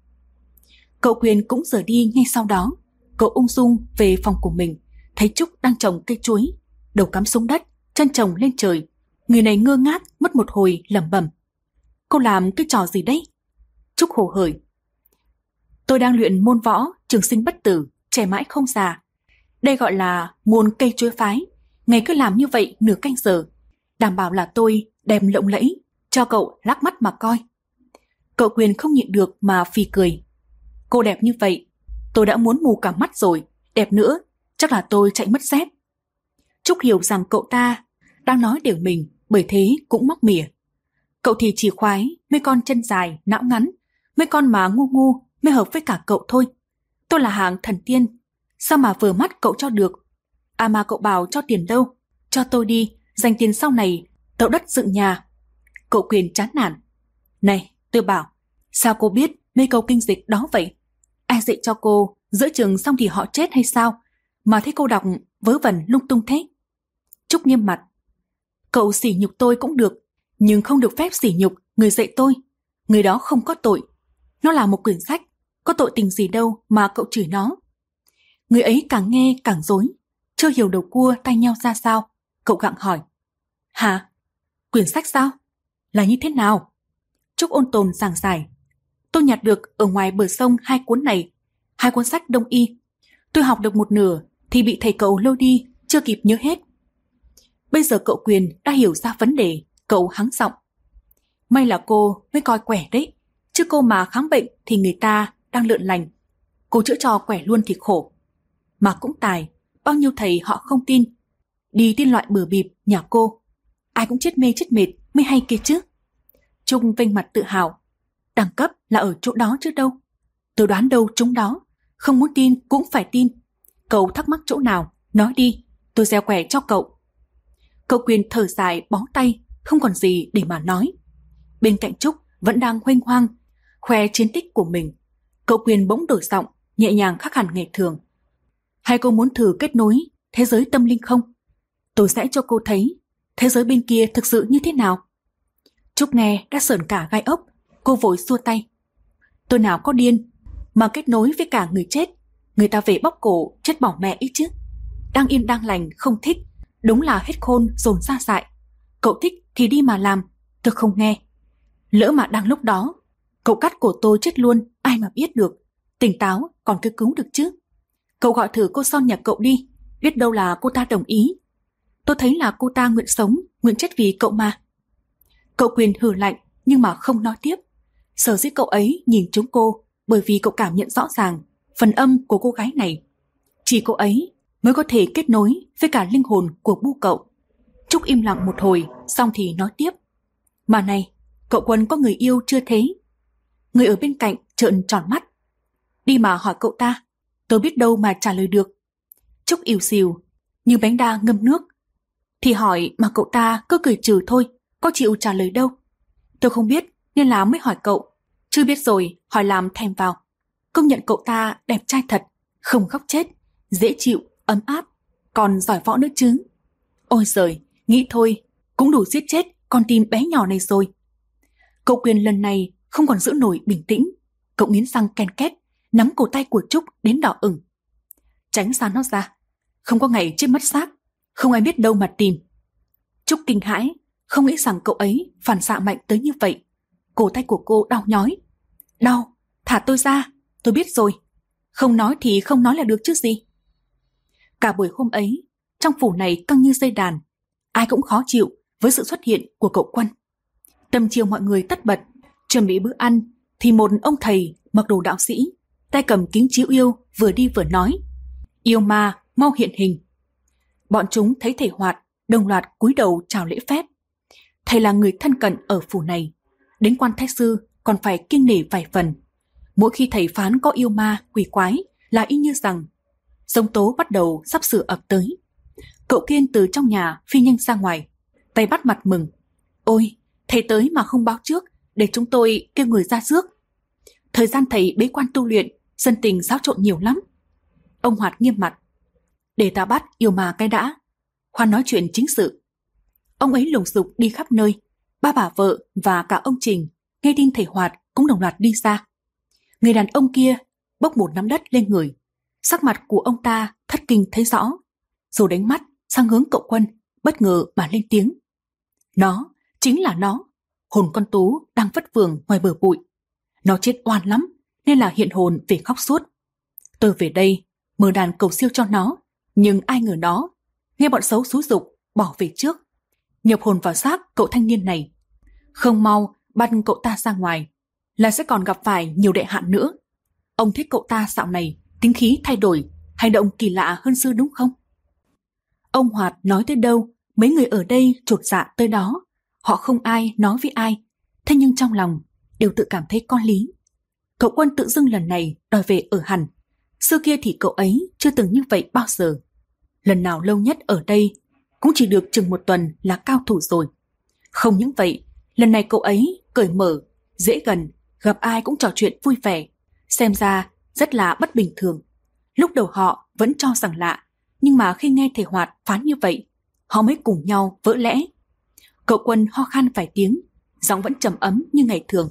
Cậu Quyền cũng rời đi ngay sau đó. Cậu ung dung về phòng của mình, thấy Trúc đang trồng cây chuối, đầu cắm xuống đất, chân trồng lên trời. Người này ngơ ngác mất một hồi lẩm bẩm. Cô làm cái trò gì đấy? Trúc hồ hởi. Tôi đang luyện môn võ, trường sinh bất tử, trẻ mãi không già. Đây gọi là môn cây chuối phái. Ngày cứ làm như vậy nửa canh giờ, đảm bảo là tôi đem lộng lẫy, cho cậu lắc mắt mà coi. Cậu quyền không nhịn được mà phì cười. Cô đẹp như vậy, tôi đã muốn mù cả mắt rồi, đẹp nữa, chắc là tôi chạy mất dép. Trúc hiểu rằng cậu ta đang nói điều mình, bởi thế cũng móc mỉa. Cậu thì chỉ khoái, mấy con chân dài, não ngắn, mấy con mà ngu ngu mới hợp với cả cậu thôi. Tôi là hàng thần tiên, sao mà vừa mắt cậu cho được À mà cậu bảo cho tiền đâu? Cho tôi đi, dành tiền sau này, tậu đất dựng nhà. Cậu quyền chán nản. Này, tôi bảo, sao cô biết mê cầu kinh dịch đó vậy? Ai dạy cho cô, giữa trường xong thì họ chết hay sao? Mà thấy cô đọc vớ vẩn lung tung thế. Trúc nghiêm mặt. Cậu sỉ nhục tôi cũng được, nhưng không được phép sỉ nhục người dạy tôi. Người đó không có tội. Nó là một quyển sách, có tội tình gì đâu mà cậu chửi nó. Người ấy càng nghe càng dối, chưa hiểu đầu cua tay nhau ra sao, cậu gặng hỏi. Hả? Quyển sách sao? Là như thế nào? Trúc ôn tồn giảng giải. Tôi nhặt được ở ngoài bờ sông hai cuốn này, hai cuốn sách đông y. Tôi học được một nửa thì bị thầy cậu lâu đi, chưa kịp nhớ hết. Bây giờ cậu Quyền đã hiểu ra vấn đề, cậu hắng giọng. May là cô mới coi quẻ đấy, chứ cô mà kháng bệnh thì người ta đang lợn lành. Cô chữa cho quẻ luôn thì khổ. Mà cũng tài, bao nhiêu thầy họ không tin. Đi tin loại bừa bịp, nhà cô. Ai cũng chết mê chết mệt mới hay kia chứ. Trung vênh mặt tự hào. Đẳng cấp là ở chỗ đó chứ đâu. Tôi đoán đâu chúng đó. Không muốn tin cũng phải tin. Cậu thắc mắc chỗ nào, nói đi. Tôi gieo quẻ cho cậu. Cậu quyền thở dài bó tay, không còn gì để mà nói. Bên cạnh Trúc vẫn đang hoanh hoang, khoe chiến tích của mình. Cậu quyền bỗng đổi giọng, nhẹ nhàng khác hẳn ngày thường hay cô muốn thử kết nối thế giới tâm linh không? Tôi sẽ cho cô thấy thế giới bên kia thực sự như thế nào. Trúc nghe đã sởn cả gai ốc, cô vội xua tay. Tôi nào có điên, mà kết nối với cả người chết, người ta về bóc cổ, chết bỏ mẹ ít chứ. Đang yên đang lành, không thích, đúng là hết khôn, dồn ra dại. Cậu thích thì đi mà làm, tôi không nghe. Lỡ mà đang lúc đó, cậu cắt cổ tôi chết luôn, ai mà biết được. Tỉnh táo còn cứ cứu được chứ. Cậu gọi thử cô Son nhà cậu đi, biết đâu là cô ta đồng ý. Tôi thấy là cô ta nguyện sống, nguyện chết vì cậu mà. Cậu quyền hừ lạnh nhưng mà không nói tiếp. Sở dĩ cậu ấy nhìn chúng cô bởi vì cậu cảm nhận rõ ràng phần âm của cô gái này. Chỉ cô ấy mới có thể kết nối với cả linh hồn của bu cậu. Trúc im lặng một hồi, xong thì nói tiếp. Mà này, cậu quân có người yêu chưa thế? Người ở bên cạnh trợn tròn mắt. Đi mà hỏi cậu ta, tôi biết đâu mà trả lời được. Trúc yếu xìu, như bánh đa ngâm nước. Thì hỏi mà cậu ta cứ cười trừ thôi, có chịu trả lời đâu. Tôi không biết nên là mới hỏi cậu, chưa biết rồi hỏi làm thèm vào. Công nhận cậu ta đẹp trai thật, không khóc chết, dễ chịu, ấm áp, còn giỏi võ nữa chứ. Ôi giời, nghĩ thôi, cũng đủ giết chết con tim bé nhỏ này rồi. Cậu quyền lần này không còn giữ nổi bình tĩnh, cậu nghiến răng ken két nắm cổ tay của Trúc đến đỏ ửng. Tránh xa nó ra, không có ngày chết mất xác, không ai biết đâu mà tìm. Trúc kinh hãi, không nghĩ rằng cậu ấy phản xạ mạnh tới như vậy. Cổ tay của cô đau nhói. Đau, thả tôi ra, tôi biết rồi. Không nói thì không nói là được chứ gì. Cả buổi hôm ấy, trong phủ này căng như dây đàn. Ai cũng khó chịu với sự xuất hiện của cậu quân. Tầm chiều mọi người tất bật, chuẩn bị bữa ăn thì một ông thầy mặc đồ đạo sĩ tay cầm kính chiếu yêu vừa đi vừa nói. Yêu ma, mau hiện hình. Bọn chúng thấy thầy hoạt, đồng loạt cúi đầu chào lễ phép. Thầy là người thân cận ở phủ này. Đến quan thái sư còn phải kiêng nể vài phần. Mỗi khi thầy phán có yêu ma, quỷ quái là y như rằng Dông tố bắt đầu sắp sửa ập tới. Cậu Kiên từ trong nhà phi nhanh ra ngoài, tay bắt mặt mừng. Ôi, thầy tới mà không báo trước, để chúng tôi kêu người ra rước. Thời gian thầy bế quan tu luyện dân tình xáo trộn nhiều lắm. Ông Hoạt nghiêm mặt. Để ta bắt yêu mà cái đã. Khoan nói chuyện chính sự. Ông ấy lùng sục đi khắp nơi. Ba bà vợ và cả ông Trình nghe tin thầy Hoạt cũng đồng loạt đi ra. Người đàn ông kia bốc một nắm đất lên người. Sắc mặt của ông ta thất kinh thấy rõ. Dù đánh mắt sang hướng cậu quân, bất ngờ mà lên tiếng. Nó, chính là nó. Hồn con tú đang vất vưởng ngoài bờ bụi. Nó chết oan lắm nên là hiện hồn về khóc suốt. Tôi về đây, mở đàn cầu siêu cho nó, nhưng ai ngờ nó, nghe bọn xấu xúi dục, bỏ về trước. Nhập hồn vào xác cậu thanh niên này. Không mau, bắt cậu ta ra ngoài, là sẽ còn gặp phải nhiều đệ hạn nữa. Ông thích cậu ta dạo này, tính khí thay đổi, hành động kỳ lạ hơn xưa đúng không? Ông Hoạt nói tới đâu, mấy người ở đây trột dạ tới đó. Họ không ai nói với ai, thế nhưng trong lòng đều tự cảm thấy con lý cậu quân tự dưng lần này đòi về ở hẳn. Xưa kia thì cậu ấy chưa từng như vậy bao giờ. Lần nào lâu nhất ở đây cũng chỉ được chừng một tuần là cao thủ rồi. Không những vậy, lần này cậu ấy cởi mở, dễ gần, gặp ai cũng trò chuyện vui vẻ. Xem ra rất là bất bình thường. Lúc đầu họ vẫn cho rằng lạ, nhưng mà khi nghe thể hoạt phán như vậy, họ mới cùng nhau vỡ lẽ. Cậu quân ho khan vài tiếng, giọng vẫn trầm ấm như ngày thường.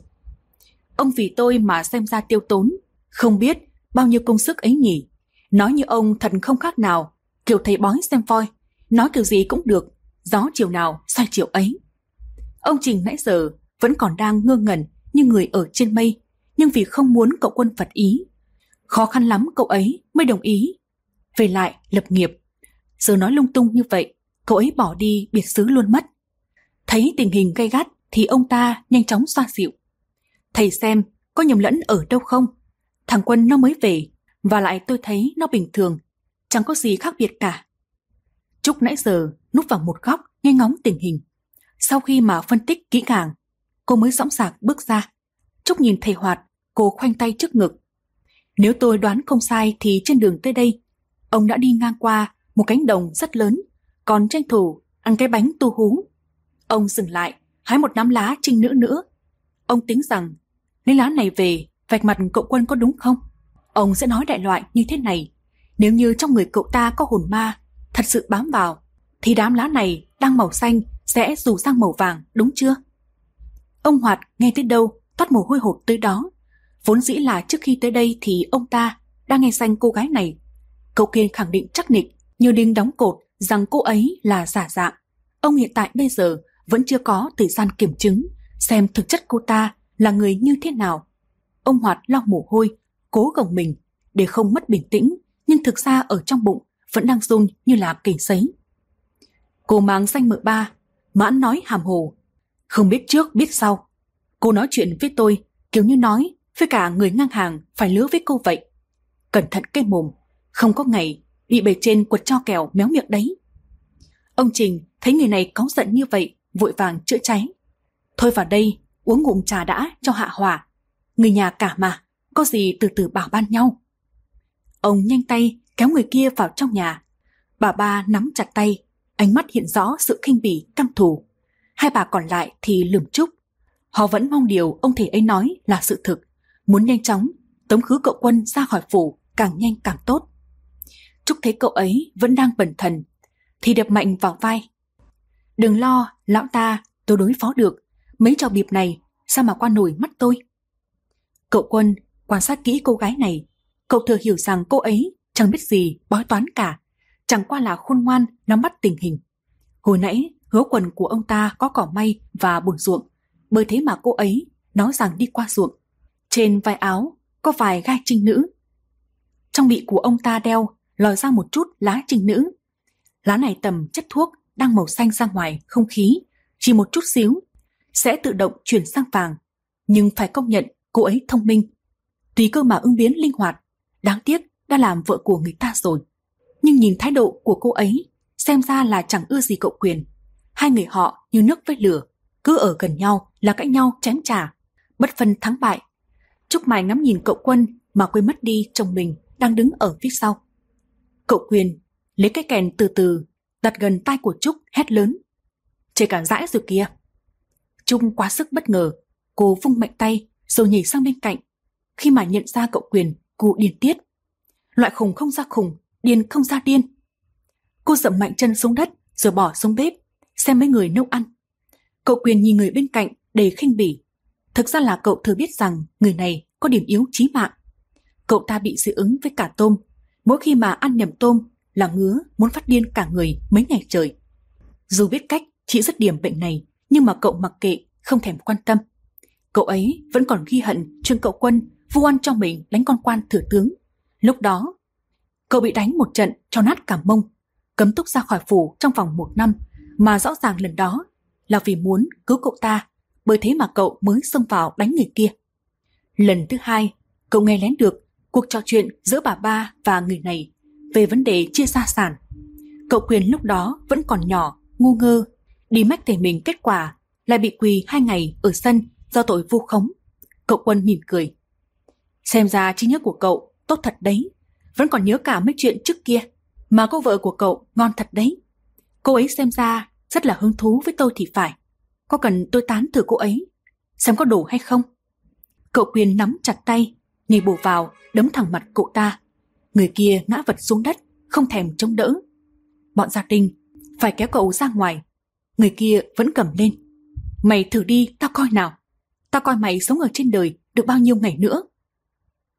Ông vì tôi mà xem ra tiêu tốn, không biết bao nhiêu công sức ấy nhỉ. Nói như ông thật không khác nào, kiểu thầy bói xem phôi nói kiểu gì cũng được, gió chiều nào xoay chiều ấy. Ông Trình nãy giờ vẫn còn đang ngơ ngẩn như người ở trên mây, nhưng vì không muốn cậu quân phật ý. Khó khăn lắm cậu ấy mới đồng ý. Về lại lập nghiệp. Giờ nói lung tung như vậy, cậu ấy bỏ đi biệt xứ luôn mất. Thấy tình hình gay gắt thì ông ta nhanh chóng xoa dịu. Thầy xem, có nhầm lẫn ở đâu không? Thằng Quân nó mới về, và lại tôi thấy nó bình thường, chẳng có gì khác biệt cả. Trúc nãy giờ núp vào một góc nghe ngóng tình hình. Sau khi mà phân tích kỹ càng, cô mới dõng dạc bước ra. Trúc nhìn thầy Hoạt, cô khoanh tay trước ngực. Nếu tôi đoán không sai thì trên đường tới đây, ông đã đi ngang qua một cánh đồng rất lớn, còn tranh thủ ăn cái bánh tu hú. Ông dừng lại, hái một nắm lá trinh nữ nữa. Ông tính rằng Lấy lá này về, vạch mặt cậu quân có đúng không? Ông sẽ nói đại loại như thế này. Nếu như trong người cậu ta có hồn ma, thật sự bám vào, thì đám lá này đang màu xanh sẽ dù sang màu vàng, đúng chưa? Ông Hoạt nghe tới đâu, toát mồ hôi hột tới đó. Vốn dĩ là trước khi tới đây thì ông ta đang nghe xanh cô gái này. Cậu Kiên khẳng định chắc nịch, như đinh đóng cột rằng cô ấy là giả dạng. Ông hiện tại bây giờ vẫn chưa có thời gian kiểm chứng xem thực chất cô ta là người như thế nào. Ông Hoạt lo mồ hôi, cố gồng mình để không mất bình tĩnh, nhưng thực ra ở trong bụng vẫn đang run như là kình sấy. Cô mang danh mợ ba, mãn nói hàm hồ. Không biết trước, biết sau. Cô nói chuyện với tôi, kiểu như nói với cả người ngang hàng phải lứa với cô vậy. Cẩn thận cây mồm, không có ngày bị bề trên quật cho kèo méo miệng đấy. Ông Trình thấy người này cáu giận như vậy, vội vàng chữa cháy. Thôi vào đây, uống ngụm trà đã cho hạ hỏa. Người nhà cả mà, có gì từ từ bảo ban nhau. Ông nhanh tay kéo người kia vào trong nhà. Bà ba nắm chặt tay, ánh mắt hiện rõ sự khinh bỉ căm thù. Hai bà còn lại thì lườm trúc. Họ vẫn mong điều ông thầy ấy nói là sự thực, muốn nhanh chóng tống khứ cậu quân ra khỏi phủ càng nhanh càng tốt. Trúc thấy cậu ấy vẫn đang bẩn thần, thì đập mạnh vào vai. Đừng lo, lão ta, tôi đối phó được, Mấy trò điệp này sao mà qua nổi mắt tôi? Cậu quân quan sát kỹ cô gái này. Cậu thừa hiểu rằng cô ấy chẳng biết gì bói toán cả. Chẳng qua là khôn ngoan nắm bắt tình hình. Hồi nãy hứa quần của ông ta có cỏ may và buồn ruộng. Bởi thế mà cô ấy nói rằng đi qua ruộng. Trên vai áo có vài gai trinh nữ. Trong bị của ông ta đeo lòi ra một chút lá trinh nữ. Lá này tầm chất thuốc đang màu xanh ra ngoài không khí, chỉ một chút xíu sẽ tự động chuyển sang vàng. Nhưng phải công nhận cô ấy thông minh. Tùy cơ mà ứng biến linh hoạt. Đáng tiếc đã làm vợ của người ta rồi. Nhưng nhìn thái độ của cô ấy, xem ra là chẳng ưa gì cậu quyền. Hai người họ như nước với lửa, cứ ở gần nhau là cãi nhau chém trả, bất phân thắng bại. Trúc Mai ngắm nhìn cậu quân mà quên mất đi chồng mình đang đứng ở phía sau. Cậu quyền lấy cái kèn từ từ đặt gần tai của Trúc hét lớn. Trời càng rãi rồi kìa. Trung quá sức bất ngờ, cô vung mạnh tay rồi nhảy sang bên cạnh. Khi mà nhận ra cậu quyền, cô điên tiết. Loại khùng không ra khùng, điên không ra điên. Cô dậm mạnh chân xuống đất rồi bỏ xuống bếp, xem mấy người nấu ăn. Cậu quyền nhìn người bên cạnh đầy khinh bỉ. Thực ra là cậu thừa biết rằng người này có điểm yếu chí mạng. Cậu ta bị dị ứng với cả tôm. Mỗi khi mà ăn nhầm tôm là ngứa muốn phát điên cả người mấy ngày trời. Dù biết cách chỉ dứt điểm bệnh này, nhưng mà cậu mặc kệ, không thèm quan tâm. Cậu ấy vẫn còn ghi hận Trương Cậu Quân vu oan cho mình đánh con quan thừa tướng. Lúc đó, cậu bị đánh một trận cho nát cả mông, cấm túc ra khỏi phủ trong vòng một năm, mà rõ ràng lần đó là vì muốn cứu cậu ta, bởi thế mà cậu mới xông vào đánh người kia. Lần thứ hai, cậu nghe lén được cuộc trò chuyện giữa bà ba và người này về vấn đề chia gia sản. Cậu quyền lúc đó vẫn còn nhỏ, ngu ngơ đi mách thầy mình kết quả lại bị quỳ hai ngày ở sân do tội vu khống. Cậu quân mỉm cười. Xem ra trí nhớ của cậu tốt thật đấy, vẫn còn nhớ cả mấy chuyện trước kia mà cô vợ của cậu ngon thật đấy. Cô ấy xem ra rất là hứng thú với tôi thì phải. Có cần tôi tán thử cô ấy, xem có đủ hay không? Cậu quyền nắm chặt tay, nhảy bổ vào, đấm thẳng mặt cậu ta. Người kia ngã vật xuống đất, không thèm chống đỡ. Bọn gia đình phải kéo cậu ra ngoài Người kia vẫn cầm lên. Mày thử đi, tao coi nào. Tao coi mày sống ở trên đời được bao nhiêu ngày nữa.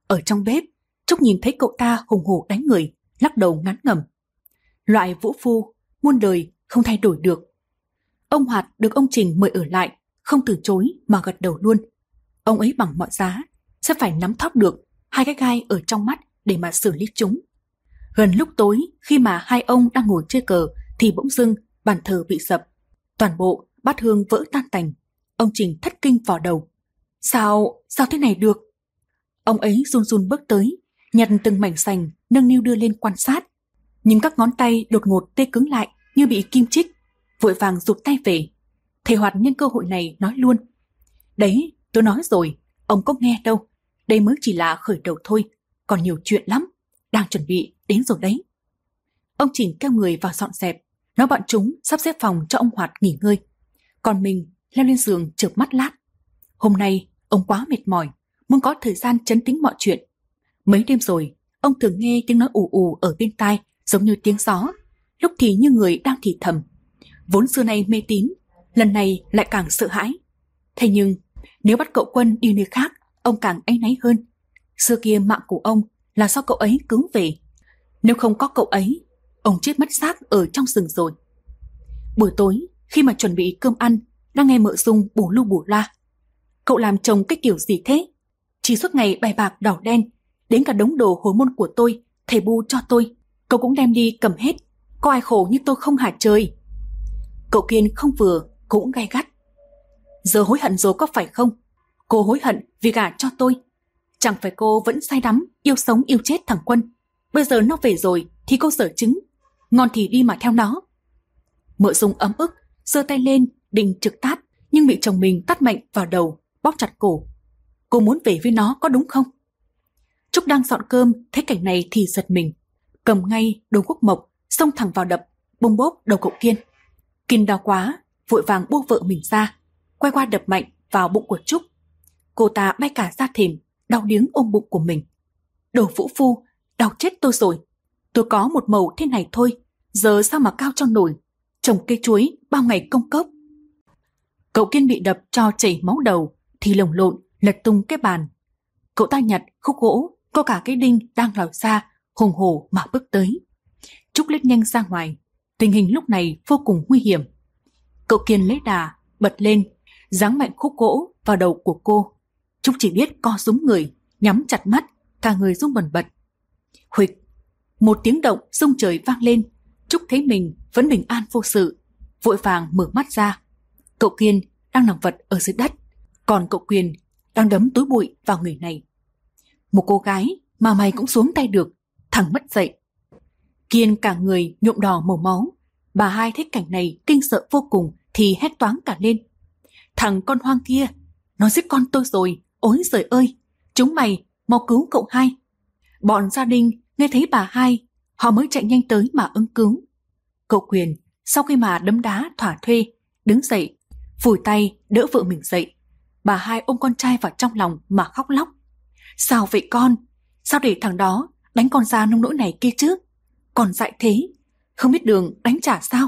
Ở trong bếp, Trúc nhìn thấy cậu ta hùng hổ đánh người, lắc đầu ngán ngẩm. Loại vũ phu, muôn đời, không thay đổi được. Ông Hoạt được ông Trình mời ở lại, không từ chối mà gật đầu luôn. Ông ấy bằng mọi giá, sẽ phải nắm thóp được hai cái gai ở trong mắt để mà xử lý chúng. Gần lúc tối, khi mà hai ông đang ngồi chơi cờ, thì bỗng dưng bàn thờ bị sập. Toàn bộ bát hương vỡ tan tành. Ông Trình thất kinh vào đầu. Sao, sao thế này được? Ông ấy run run bước tới, nhặt từng mảnh sành, nâng niu đưa lên quan sát. Nhưng các ngón tay đột ngột tê cứng lại như bị kim chích, vội vàng rụt tay về. Thầy Hoạt nhân cơ hội này nói luôn. Đấy, tôi nói rồi, ông có nghe đâu. Đây mới chỉ là khởi đầu thôi, còn nhiều chuyện lắm. Đang chuẩn bị đến rồi đấy. Ông Trình kêu người vào dọn dẹp, nó bọn chúng sắp xếp phòng cho ông Hoạt nghỉ ngơi. Còn mình leo lên giường chợp mắt lát. Hôm nay ông quá mệt mỏi, muốn có thời gian chấn tĩnh mọi chuyện. Mấy đêm rồi, ông thường nghe tiếng nói ù ù ở bên tai giống như tiếng gió, lúc thì như người đang thì thầm. Vốn xưa nay mê tín, lần này lại càng sợ hãi. Thế nhưng, nếu bắt cậu quân đi nơi khác, ông càng áy náy hơn. Xưa kia mạng của ông là do cậu ấy cứu về. Nếu không có cậu ấy, ông chết mất xác ở trong rừng rồi. Bữa tối, khi mà chuẩn bị cơm ăn, đang nghe mợ dung bù lu bù la. Cậu làm chồng cái kiểu gì thế? Chỉ suốt ngày bài bạc đỏ đen, đến cả đống đồ hồi môn của tôi, thầy bu cho tôi, cậu cũng đem đi cầm hết. Có ai khổ như tôi không hả trời? Cậu Kiên không vừa, cũng gay gắt. Giờ hối hận rồi có phải không? Cô hối hận vì gả cho tôi. Chẳng phải cô vẫn say đắm, yêu sống yêu chết thằng Quân. Bây giờ nó về rồi thì cô sở chứng ngon thì đi mà theo nó. Mợ Dung ấm ức, giơ tay lên, định trực tát, nhưng bị chồng mình tát mạnh vào đầu, bóp chặt cổ. Cô muốn về với nó có đúng không? Trúc đang dọn cơm, thấy cảnh này thì giật mình. Cầm ngay đồ quốc mộc, xông thẳng vào đập, bông bốp đầu cậu Kiên. Kiên đau quá, vội vàng buông vợ mình ra, quay qua đập mạnh vào bụng của Trúc. Cô ta bay cả ra thềm, đau điếng ôm bụng của mình. Đồ vũ phu, đau chết tôi rồi. Tôi có một màu thế này thôi, giờ sao mà cao cho nổi. Trồng cây chuối bao ngày công cốc. Cậu Kiên bị đập cho chảy máu đầu, thì lồng lộn, lật tung cái bàn. Cậu ta nhặt khúc gỗ, có cả cái đinh đang lòi ra, hùng hổ mà bước tới. Trúc lết nhanh ra ngoài, tình hình lúc này vô cùng nguy hiểm. Cậu Kiên lấy đà, bật lên, giáng mạnh khúc gỗ vào đầu của cô. Trúc chỉ biết co súng người, nhắm chặt mắt, cả người rung bẩn bật. Huỵch một tiếng động rung trời vang lên. Trúc thấy mình vẫn bình an vô sự, vội vàng mở mắt ra. Cậu Kiên đang nằm vật ở dưới đất, còn cậu Quyền đang đấm túi bụi vào người này. Một cô gái mà mày cũng xuống tay được, thằng mất dậy. Kiên cả người nhuộm đỏ màu máu, bà hai thấy cảnh này kinh sợ vô cùng thì hét toáng cả lên. Thằng con hoang kia, nó giết con tôi rồi, ối giời ơi, chúng mày mau cứu cậu hai. Bọn gia đình nghe thấy bà hai, họ mới chạy nhanh tới mà ứng cứu. Cậu Quyền, sau khi mà đấm đá thỏa thuê, đứng dậy, vùi tay đỡ vợ mình dậy. Bà hai ôm con trai vào trong lòng mà khóc lóc. Sao vậy con? Sao để thằng đó đánh con ra nông nỗi này kia chứ? Còn dạy thế, không biết đường đánh trả sao?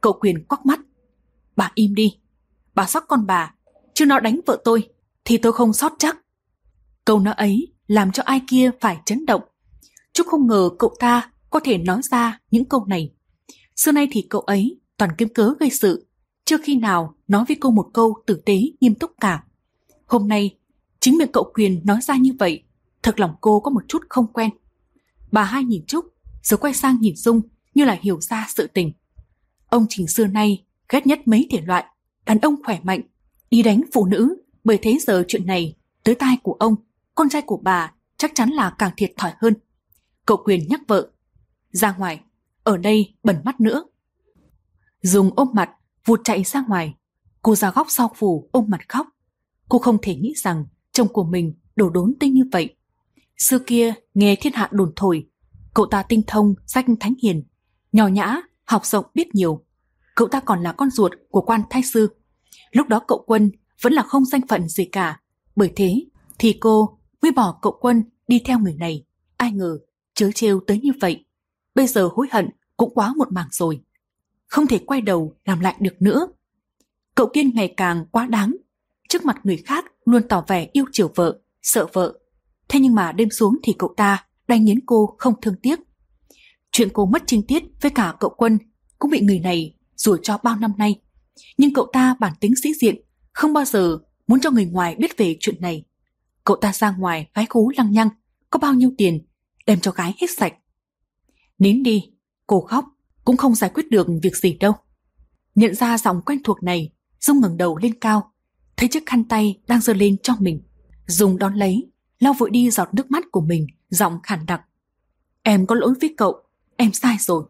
Cậu Quyền quắc mắt. Bà im đi, bà sóc con bà, chứ nó đánh vợ tôi, thì tôi không sót chắc. Câu nó ấy làm cho ai kia phải chấn động. Trúc không ngờ cậu ta có thể nói ra những câu này. Xưa nay thì cậu ấy toàn kiếm cớ gây sự, chưa khi nào nói với cô một câu tử tế nghiêm túc cả. Hôm nay, chính miệng cậu Quyền nói ra như vậy, thật lòng cô có một chút không quen. Bà hai nhìn Trúc, rồi quay sang nhìn Dung như là hiểu ra sự tình. Ông Trình xưa nay ghét nhất mấy thể loại, đàn ông khỏe mạnh, đi đánh phụ nữ, bởi thế giờ chuyện này tới tai của ông, con trai của bà chắc chắn là càng thiệt thòi hơn. Cậu Quyền nhắc vợ. Ra ngoài, ở đây bẩn mắt nữa. Dùng ôm mặt, vụt chạy ra ngoài. Cô ra góc sau phủ ôm mặt khóc. Cô không thể nghĩ rằng chồng của mình đổ đốn tinh như vậy. Xưa kia nghe thiên hạ đồn thổi, cậu ta tinh thông danh thánh hiền, nhỏ nhã, học rộng biết nhiều. Cậu ta còn là con ruột của quan thái sư. Lúc đó cậu quân vẫn là không danh phận gì cả. Bởi thế thì cô quy bỏ cậu quân đi theo người này. Ai ngờ chớ trêu tới như vậy. Bây giờ hối hận cũng quá một mảng rồi. Không thể quay đầu làm lại được nữa. Cậu Kiên ngày càng quá đáng. Trước mặt người khác luôn tỏ vẻ yêu chiều vợ, sợ vợ. Thế nhưng mà đêm xuống thì cậu ta đang nghiến cô không thương tiếc. Chuyện cô mất trinh tiết với cả cậu quân cũng bị người này rủa cho bao năm nay. Nhưng cậu ta bản tính sĩ diện, không bao giờ muốn cho người ngoài biết về chuyện này. Cậu ta ra ngoài gái khú lăng nhăng, có bao nhiêu tiền đem cho gái hết sạch. Nín đi, cô khóc, cũng không giải quyết được việc gì đâu. Nhận ra giọng quen thuộc này, Dung ngẩng đầu lên cao, thấy chiếc khăn tay đang giơ lên cho mình. Dung đón lấy, lau vội đi giọt nước mắt của mình, giọng khản đặc. Em có lỗi với cậu, em sai rồi.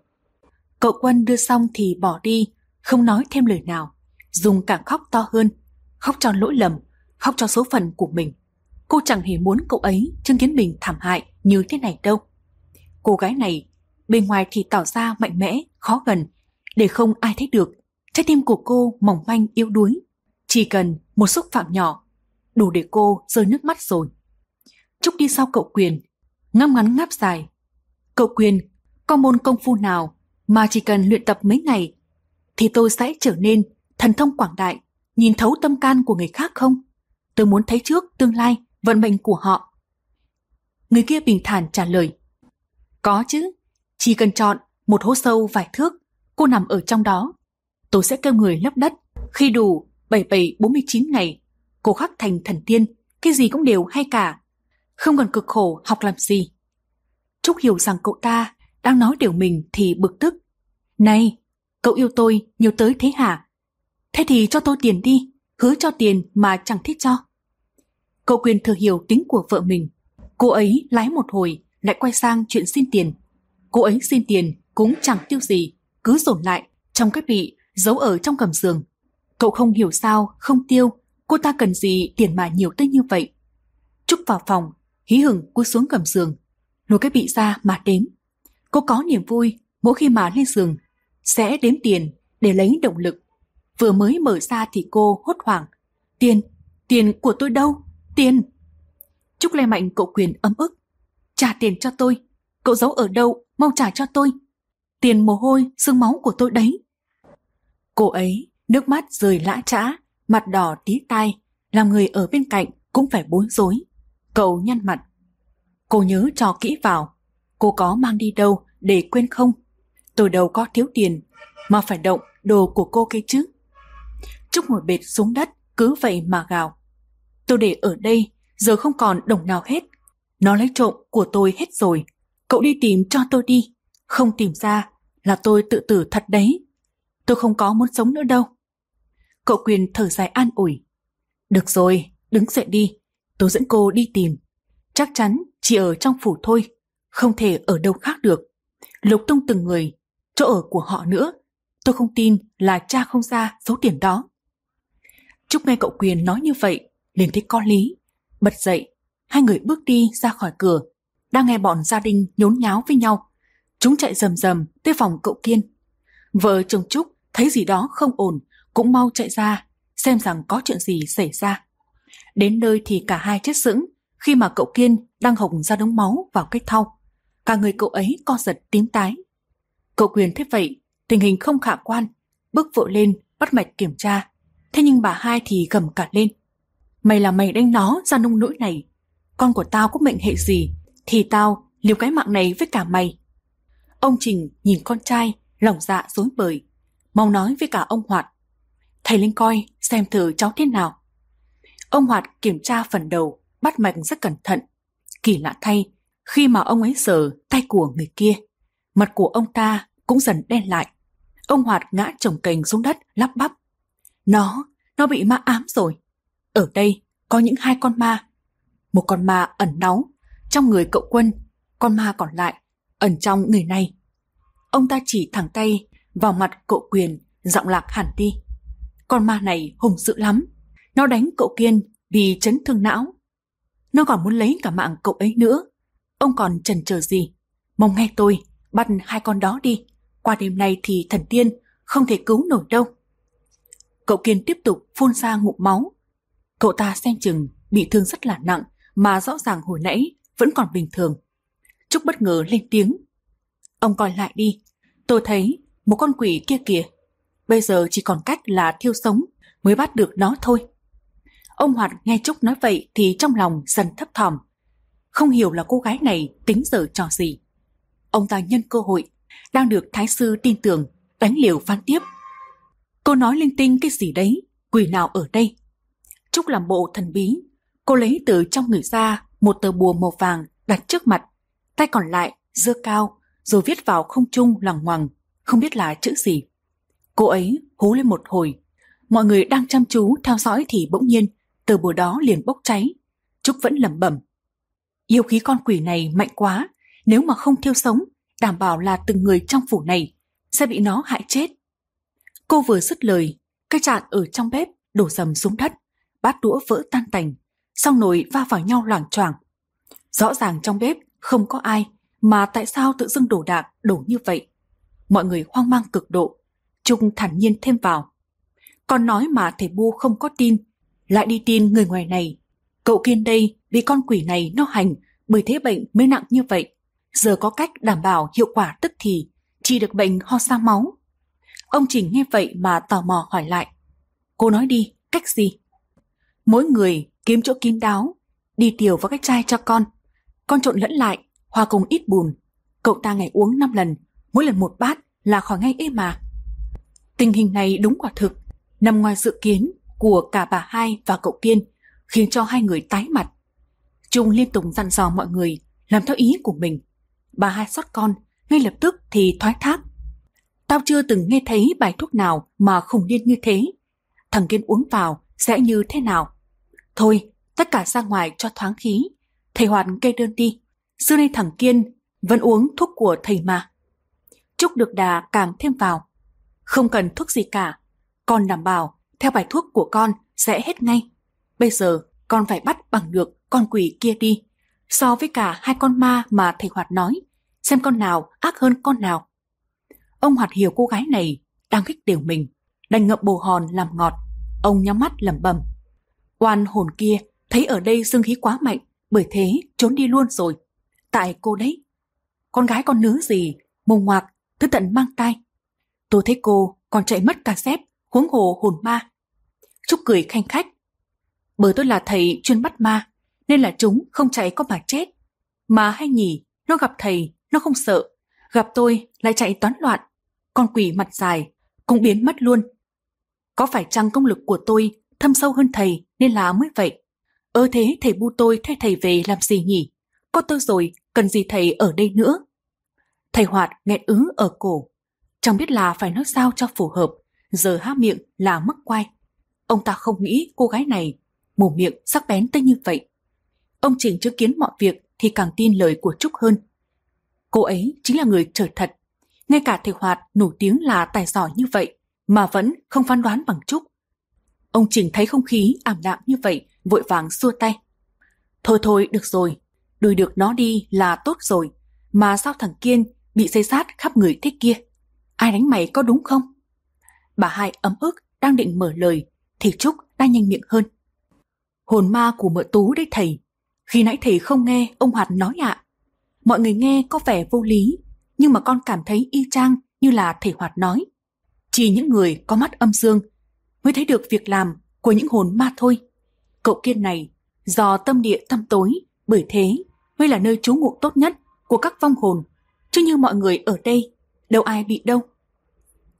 Cậu quân đưa xong thì bỏ đi, không nói thêm lời nào. Dung càng khóc to hơn, khóc cho lỗi lầm, khóc cho số phận của mình. Cô chẳng hề muốn cậu ấy chứng kiến mình thảm hại, như thế này đâu. Cô gái này bên ngoài thì tỏ ra mạnh mẽ, khó gần, để không ai thấy được. Trái tim của cô mỏng manh yếu đuối, chỉ cần một xúc phạm nhỏ, đủ để cô rơi nước mắt rồi. Trúc đi sau cậu Quyền, ngâm ngắn ngáp dài. Cậu Quyền, có môn công phu nào mà chỉ cần luyện tập mấy ngày thì tôi sẽ trở nên thần thông quảng đại, nhìn thấu tâm can của người khác không? Tôi muốn thấy trước tương lai, vận mệnh của họ. Người kia bình thản trả lời. Có chứ, chỉ cần chọn một hố sâu vài thước, cô nằm ở trong đó. Tôi sẽ kêu người lấp đất, khi đủ 7749 ngày, cô khắc thành thần tiên, cái gì cũng đều hay cả. Không cần cực khổ học làm gì. Trúc hiểu rằng cậu ta đang nói điều mình thì bực tức. Này, cậu yêu tôi nhiều tới thế hả? Thế thì cho tôi tiền đi, hứa cho tiền mà chẳng thích cho. Cậu quyền thừa hiểu tính của vợ mình. Cô ấy lái một hồi, lại quay sang chuyện xin tiền. Cô ấy xin tiền cũng chẳng tiêu gì, cứ dồn lại trong cái bị giấu ở trong gầm giường. Cậu không hiểu sao không tiêu, cô ta cần gì tiền mà nhiều tới như vậy. Trúc vào phòng, hí hửng cúi xuống gầm giường, lôi cái bị ra mà đếm. Cô có niềm vui mỗi khi mà lên giường, sẽ đếm tiền để lấy động lực. Vừa mới mở ra thì cô hốt hoảng. Tiền, tiền của tôi đâu? Tiền! Trúc Lê Mạnh cậu quyền ấm ức. Trả tiền cho tôi. Cậu giấu ở đâu, mau trả cho tôi. Tiền mồ hôi, xương máu của tôi đấy. Cô ấy, nước mắt rơi lã trã, mặt đỏ tí tai, làm người ở bên cạnh cũng phải bối rối. Cậu nhăn mặt. Cô nhớ cho kỹ vào, cô có mang đi đâu để quên không? tôi đâu có thiếu tiền, mà phải động đồ của cô kia chứ. Trúc ngồi bệt xuống đất, cứ vậy mà gào. Tôi để ở đây giờ không còn đồng nào hết. Nó lấy trộm của tôi hết rồi. Cậu đi tìm cho tôi đi. Không tìm ra là tôi tự tử thật đấy. Tôi không có muốn sống nữa đâu. Cậu quyền thở dài an ủi. Được rồi, đứng dậy đi. Tôi dẫn cô đi tìm. Chắc chắn chỉ ở trong phủ thôi. Không thể ở đâu khác được. Lục tung từng người, chỗ ở của họ nữa. Tôi không tin là cha không ra số tiền đó. Trúc nghe cậu Quyền nói như vậy, liền thấy có lý. Bật dậy, hai người bước đi ra khỏi cửa, đang nghe bọn gia đình nhốn nháo với nhau. Chúng chạy rầm rầm tới phòng cậu Kiên. Vợ chồng Trúc thấy gì đó không ổn, cũng mau chạy ra, xem rằng có chuyện gì xảy ra. Đến nơi thì cả hai chết sững, khi mà cậu Kiên đang hồng ra đống máu vào cách thau. Cả người cậu ấy co giật tím tái. Cậu Quyền thế vậy, tình hình không khả quan, bước vội lên bắt mạch kiểm tra. Thế nhưng bà hai thì gầm cả lên. Mày là mày đánh nó ra nông nỗi này. Con của tao có mệnh hệ gì thì tao liều cái mạng này với cả mày. Ông Trình nhìn con trai, lòng dạ dối bời. Mau nói với cả ông Hoạt. Thầy lên coi xem thử cháu thế nào. Ông Hoạt kiểm tra phần đầu, bắt mạch rất cẩn thận. Kỳ lạ thay, khi mà ông ấy sờ tay của người kia, mặt của ông ta cũng dần đen lại. Ông Hoạt ngã trồng cành xuống đất, lắp bắp. Nó, nó bị ma ám rồi. Ở đây có những hai con ma. Một con ma ẩn náu trong người cậu quân, con ma còn lại ẩn trong người này. Ông ta chỉ thẳng tay vào mặt cậu quyền, giọng lạc hẳn đi. Con ma này hùng dữ lắm. Nó đánh cậu Kiên vì chấn thương não. Nó còn muốn lấy cả mạng cậu ấy nữa. Ông còn chần chờ gì? Mong nghe tôi, bắt hai con đó đi. Qua đêm nay thì thần tiên không thể cứu nổi đâu. Cậu Kiên tiếp tục phun ra ngụm máu, Cậu ta xem chừng bị thương rất là nặng mà rõ ràng hồi nãy vẫn còn bình thường. Trúc bất ngờ lên tiếng. Ông coi lại đi, tôi thấy một con quỷ kia kìa. Bây giờ chỉ còn cách là thiêu sống mới bắt được nó thôi. Ông Hoạt nghe Trúc nói vậy thì trong lòng dần thấp thỏm. Không hiểu là cô gái này tính giờ trò gì. Ông ta nhân cơ hội, đang được Thái Sư tin tưởng, đánh liều phán tiếp. Cô nói linh tinh cái gì đấy, quỷ nào ở đây? Trúc làm bộ thần bí. Cô lấy từ trong người ra một tờ bùa màu vàng đặt trước mặt, tay còn lại dưa cao rồi viết vào không trung lằng ngoằng, không biết là chữ gì. Cô ấy hú lên một hồi. Mọi người đang chăm chú theo dõi thì bỗng nhiên tờ bùa đó liền bốc cháy. Trúc vẫn lẩm bẩm. Yêu khí con quỷ này mạnh quá, nếu mà không thiêu sống, đảm bảo là từng người trong phủ này sẽ bị nó hại chết. Cô vừa dứt lời, cái chạn ở trong bếp đổ dầm xuống đất bát đũa vỡ tan tành, xong nồi va vào nhau loảng choảng. Rõ ràng trong bếp không có ai, mà tại sao tự dưng đổ đạc đổ như vậy? Mọi người hoang mang cực độ, Trung thản nhiên thêm vào. Con nói mà thầy Bu không có tin, lại đi tin người ngoài này. Cậu Kiên đây vì con quỷ này nó hành, bởi thế bệnh mới nặng như vậy. Giờ có cách đảm bảo hiệu quả tức thì, chỉ được bệnh ho sang máu. Ông Trình nghe vậy mà tò mò hỏi lại. Cô nói đi, cách gì? mỗi người kiếm chỗ kín đáo, đi tiểu vào cái chai cho con. Con trộn lẫn lại, hòa cùng ít bùn. Cậu ta ngày uống 5 lần, mỗi lần một bát là khỏi ngay êm mà. Tình hình này đúng quả thực, nằm ngoài dự kiến của cả bà hai và cậu Tiên, khiến cho hai người tái mặt. Trung liên tục dặn dò mọi người làm theo ý của mình. Bà hai xót con, ngay lập tức thì thoái thác. Tao chưa từng nghe thấy bài thuốc nào mà khủng điên như thế. Thằng Kiên uống vào sẽ như thế nào? Thôi, tất cả ra ngoài cho thoáng khí. Thầy Hoàn kê đơn đi. Xưa nay thằng Kiên vẫn uống thuốc của thầy mà. Trúc được đà càng thêm vào. Không cần thuốc gì cả. Con đảm bảo theo bài thuốc của con sẽ hết ngay. Bây giờ con phải bắt bằng được con quỷ kia đi. So với cả hai con ma mà thầy Hoạt nói, xem con nào ác hơn con nào. Ông Hoạt hiểu cô gái này đang khích tiểu mình, đành ngậm bồ hòn làm ngọt. Ông nhắm mắt lẩm bẩm Oan hồn kia thấy ở đây dương khí quá mạnh, bởi thế trốn đi luôn rồi. Tại cô đấy. Con gái con nứa gì, mồm ngoạc, thứ tận mang tai. Tôi thấy cô còn chạy mất cả dép, huống hồ hồn ma. Chúc cười khanh khách. Bởi tôi là thầy chuyên bắt ma, nên là chúng không chạy có mà chết. Mà hay nhỉ, nó gặp thầy, nó không sợ. Gặp tôi lại chạy toán loạn. Con quỷ mặt dài, cũng biến mất luôn. Có phải chăng công lực của tôi thâm sâu hơn thầy nên là mới vậy. Ơ thế thầy bu tôi thay thầy về làm gì nhỉ? Có tôi rồi, cần gì thầy ở đây nữa? Thầy Hoạt nghẹn ứ ở cổ. Chẳng biết là phải nói sao cho phù hợp, giờ há miệng là mắc quay. Ông ta không nghĩ cô gái này mù miệng sắc bén tới như vậy. Ông Trình chứng kiến mọi việc thì càng tin lời của Trúc hơn. Cô ấy chính là người trở thật. Ngay cả thầy Hoạt nổi tiếng là tài giỏi như vậy mà vẫn không phán đoán bằng Trúc Ông Trình thấy không khí ảm đạm như vậy, vội vàng xua tay. Thôi thôi, được rồi, đuổi được nó đi là tốt rồi. Mà sao thằng Kiên bị xây sát khắp người thế kia? Ai đánh mày có đúng không? Bà hai ấm ức đang định mở lời, thì Trúc đã nhanh miệng hơn. Hồn ma của mợ tú đấy thầy. Khi nãy thầy không nghe ông Hoạt nói ạ. Mọi người nghe có vẻ vô lý, nhưng mà con cảm thấy y chang như là thầy Hoạt nói. Chỉ những người có mắt âm dương mới thấy được việc làm của những hồn ma thôi. Cậu kiên này do tâm địa tâm tối, bởi thế mới là nơi trú ngụ tốt nhất của các vong hồn, chứ như mọi người ở đây, đâu ai bị đâu.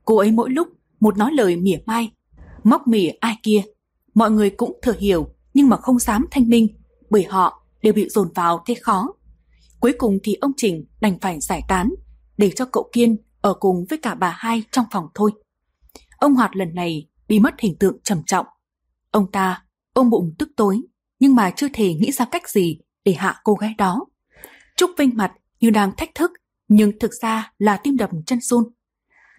Cô ấy mỗi lúc một nói lời mỉa mai, móc mỉa ai kia, mọi người cũng thừa hiểu nhưng mà không dám thanh minh bởi họ đều bị dồn vào thế khó. Cuối cùng thì ông Trình đành phải giải tán để cho cậu Kiên ở cùng với cả bà hai trong phòng thôi. Ông Hoạt lần này đi mất hình tượng trầm trọng. Ông ta ôm bụng tức tối nhưng mà chưa thể nghĩ ra cách gì để hạ cô gái đó. Trúc Vinh mặt như đang thách thức nhưng thực ra là tim đập chân run.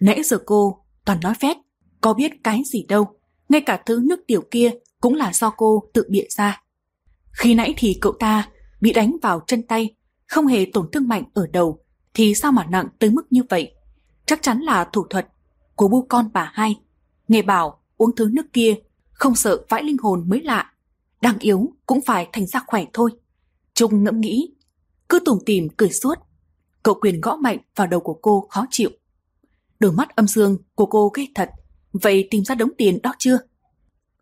Nãy giờ cô toàn nói phét, có biết cái gì đâu, ngay cả thứ nước tiểu kia cũng là do cô tự bịa ra. Khi nãy thì cậu ta bị đánh vào chân tay, không hề tổn thương mạnh ở đầu, thì sao mà nặng tới mức như vậy? Chắc chắn là thủ thuật của bu con bà hai. Nghe bảo uống thứ nước kia, không sợ vãi linh hồn mới lạ. Đang yếu cũng phải thành ra khỏe thôi. Trung ngẫm nghĩ, cứ tủm tìm cười suốt. Cậu quyền gõ mạnh vào đầu của cô khó chịu. Đôi mắt âm dương của cô ghê thật, vậy tìm ra đống tiền đó chưa?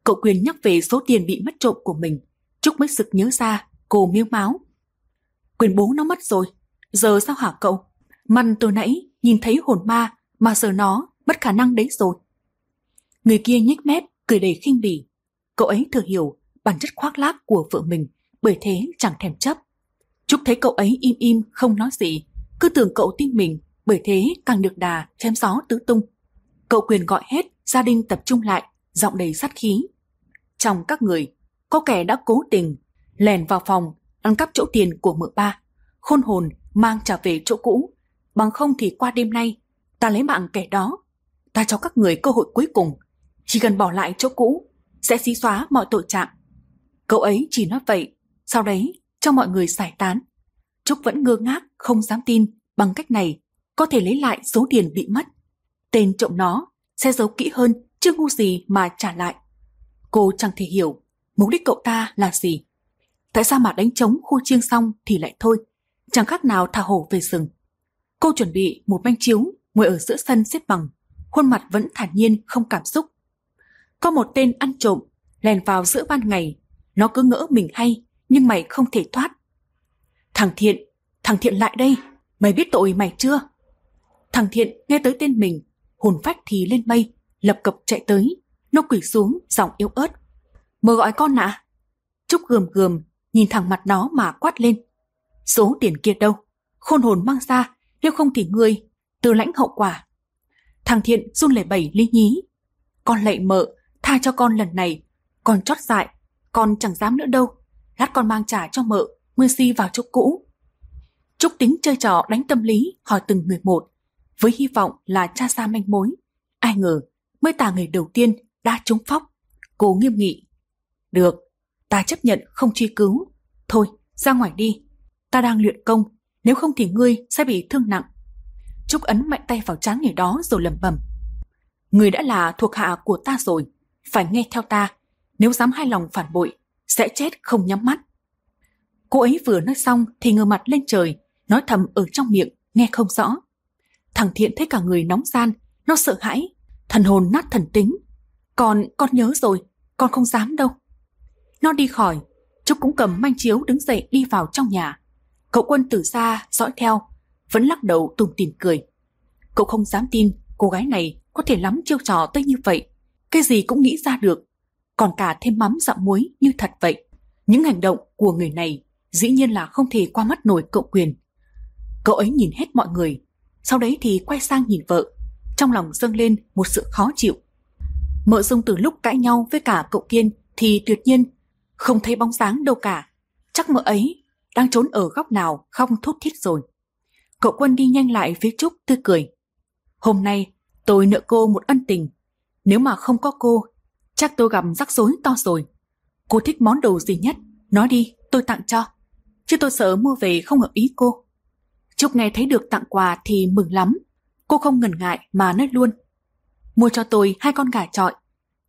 Cậu quyền nhắc về số tiền bị mất trộm của mình, Trúc mới sực nhớ ra, cô miêu máu. Quyền bố nó mất rồi, giờ sao hả cậu? Măn từ nãy nhìn thấy hồn ma mà giờ nó mất khả năng đấy rồi. Người kia nhếch mép, cười đầy khinh bỉ. Cậu ấy thừa hiểu bản chất khoác lác của vợ mình, bởi thế chẳng thèm chấp. Trúc thấy cậu ấy im im, không nói gì, cứ tưởng cậu tin mình, bởi thế càng được đà, chém gió tứ tung. Cậu quyền gọi hết, gia đình tập trung lại, giọng đầy sát khí. Trong các người, có kẻ đã cố tình lèn vào phòng, ăn cắp chỗ tiền của mợ ba. Khôn hồn mang trả về chỗ cũ, bằng không thì qua đêm nay, ta lấy mạng kẻ đó. Ta cho các người cơ hội cuối cùng, chỉ cần bỏ lại chỗ cũ sẽ xí xóa mọi tội trạng cậu ấy chỉ nói vậy sau đấy cho mọi người giải tán trúc vẫn ngơ ngác không dám tin bằng cách này có thể lấy lại số tiền bị mất tên trộm nó sẽ giấu kỹ hơn chứ ngu gì mà trả lại cô chẳng thể hiểu mục đích cậu ta là gì tại sao mà đánh trống khu chiêng xong thì lại thôi chẳng khác nào thả hổ về rừng cô chuẩn bị một manh chiếu ngồi ở giữa sân xếp bằng khuôn mặt vẫn thản nhiên không cảm xúc có một tên ăn trộm lèn vào giữa ban ngày, nó cứ ngỡ mình hay nhưng mày không thể thoát. Thằng Thiện, thằng Thiện lại đây, mày biết tội mày chưa? Thằng Thiện nghe tới tên mình, hồn phách thì lên mây, lập cập chạy tới, nó quỳ xuống giọng yếu ớt. Mơ gọi con ạ. Trúc gườm gườm, nhìn thẳng mặt nó mà quát lên. Số tiền kia đâu? Khôn hồn mang ra, nếu không thì ngươi, từ lãnh hậu quả. Thằng Thiện run lẩy bẩy lý nhí. Con lạy mợ, tha cho con lần này, con chót dại, con chẳng dám nữa đâu, lát con mang trả cho mợ, mưa si vào chỗ cũ. Trúc Tính chơi trò đánh tâm lý hỏi từng người một, với hy vọng là cha xa manh mối. Ai ngờ, mới tà người đầu tiên đã trúng phóc. Cô nghiêm nghị. Được, ta chấp nhận không truy cứu. Thôi, ra ngoài đi. Ta đang luyện công, nếu không thì ngươi sẽ bị thương nặng. Trúc Ấn mạnh tay vào trán người đó rồi lầm bầm. Người đã là thuộc hạ của ta rồi, phải nghe theo ta, nếu dám hai lòng phản bội, sẽ chết không nhắm mắt. Cô ấy vừa nói xong thì ngửa mặt lên trời, nói thầm ở trong miệng, nghe không rõ. Thằng Thiện thấy cả người nóng gian, nó sợ hãi, thần hồn nát thần tính. Còn con nhớ rồi, con không dám đâu. Nó đi khỏi, Trúc cũng cầm manh chiếu đứng dậy đi vào trong nhà. Cậu quân từ xa dõi theo, vẫn lắc đầu tùng tìm cười. Cậu không dám tin cô gái này có thể lắm chiêu trò tới như vậy cái gì cũng nghĩ ra được, còn cả thêm mắm dặm muối như thật vậy. Những hành động của người này dĩ nhiên là không thể qua mắt nổi cậu quyền. Cậu ấy nhìn hết mọi người, sau đấy thì quay sang nhìn vợ, trong lòng dâng lên một sự khó chịu. Mợ Dung từ lúc cãi nhau với cả cậu Kiên thì tuyệt nhiên không thấy bóng dáng đâu cả. Chắc mợ ấy đang trốn ở góc nào không thốt thiết rồi. Cậu quân đi nhanh lại phía Trúc tươi cười. Hôm nay tôi nợ cô một ân tình, nếu mà không có cô, chắc tôi gặp rắc rối to rồi. Cô thích món đồ gì nhất? Nói đi, tôi tặng cho. Chứ tôi sợ mua về không hợp ý cô. Trúc nghe thấy được tặng quà thì mừng lắm. Cô không ngần ngại mà nói luôn. Mua cho tôi hai con gà trọi.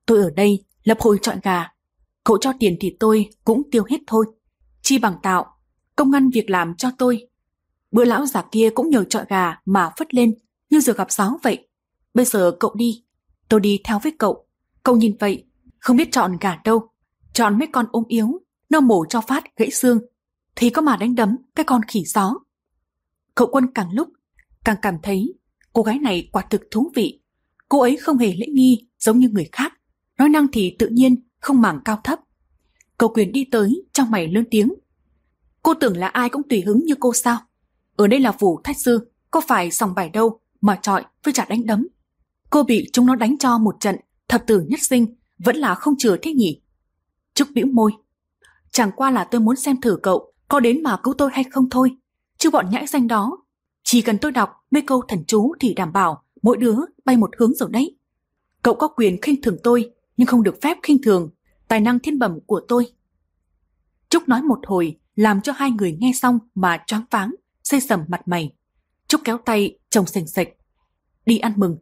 Tôi ở đây lập hồi trọi gà. Cậu cho tiền thì tôi cũng tiêu hết thôi. Chi bằng tạo, công ăn việc làm cho tôi. Bữa lão già kia cũng nhờ trọi gà mà phất lên như giờ gặp sáo vậy. Bây giờ cậu đi, Tôi đi theo với cậu. Cậu nhìn vậy, không biết chọn gà đâu. Chọn mấy con ôm yếu, nó mổ cho phát gãy xương. Thì có mà đánh đấm cái con khỉ gió. Cậu quân càng lúc, càng cảm thấy cô gái này quả thực thú vị. Cô ấy không hề lễ nghi giống như người khác. Nói năng thì tự nhiên, không mảng cao thấp. Cậu quyền đi tới, trong mày lớn tiếng. Cô tưởng là ai cũng tùy hứng như cô sao? Ở đây là phủ thách sư, có phải sòng bài đâu mà trọi với trả đánh đấm cô bị chúng nó đánh cho một trận, thập tử nhất sinh, vẫn là không chừa thế nhỉ. Trúc bĩu môi. Chẳng qua là tôi muốn xem thử cậu có đến mà cứu tôi hay không thôi. Chứ bọn nhãi danh đó, chỉ cần tôi đọc mấy câu thần chú thì đảm bảo mỗi đứa bay một hướng rồi đấy. Cậu có quyền khinh thường tôi, nhưng không được phép khinh thường tài năng thiên bẩm của tôi. Trúc nói một hồi, làm cho hai người nghe xong mà choáng váng, xây sầm mặt mày. Trúc kéo tay, chồng sành sạch. Đi ăn mừng,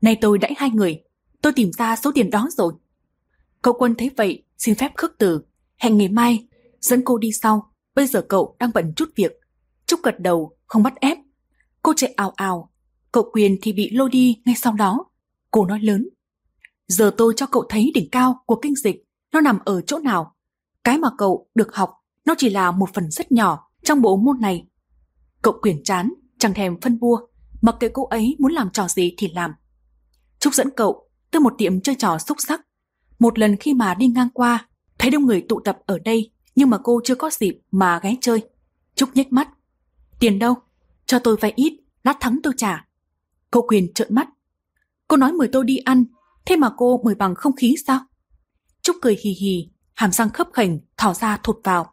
Nay tôi đãi hai người, tôi tìm ra số tiền đó rồi. Cậu quân thấy vậy, xin phép khước từ. Hẹn ngày mai, dẫn cô đi sau. Bây giờ cậu đang bận chút việc. Trúc gật đầu, không bắt ép. Cô chạy ào ào. Cậu quyền thì bị lôi đi ngay sau đó. Cô nói lớn. Giờ tôi cho cậu thấy đỉnh cao của kinh dịch. Nó nằm ở chỗ nào? Cái mà cậu được học, nó chỉ là một phần rất nhỏ trong bộ môn này. Cậu quyền chán, chẳng thèm phân bua. Mặc kệ cô ấy muốn làm trò gì thì làm. Trúc dẫn cậu tới một tiệm chơi trò xúc sắc. Một lần khi mà đi ngang qua, thấy đông người tụ tập ở đây nhưng mà cô chưa có dịp mà ghé chơi. Trúc nhếch mắt. Tiền đâu? Cho tôi vay ít, lát thắng tôi trả. Cô Quyền trợn mắt. Cô nói mời tôi đi ăn, thế mà cô mời bằng không khí sao? Trúc cười hì hì, hàm răng khớp khỉnh, thỏ ra thụt vào.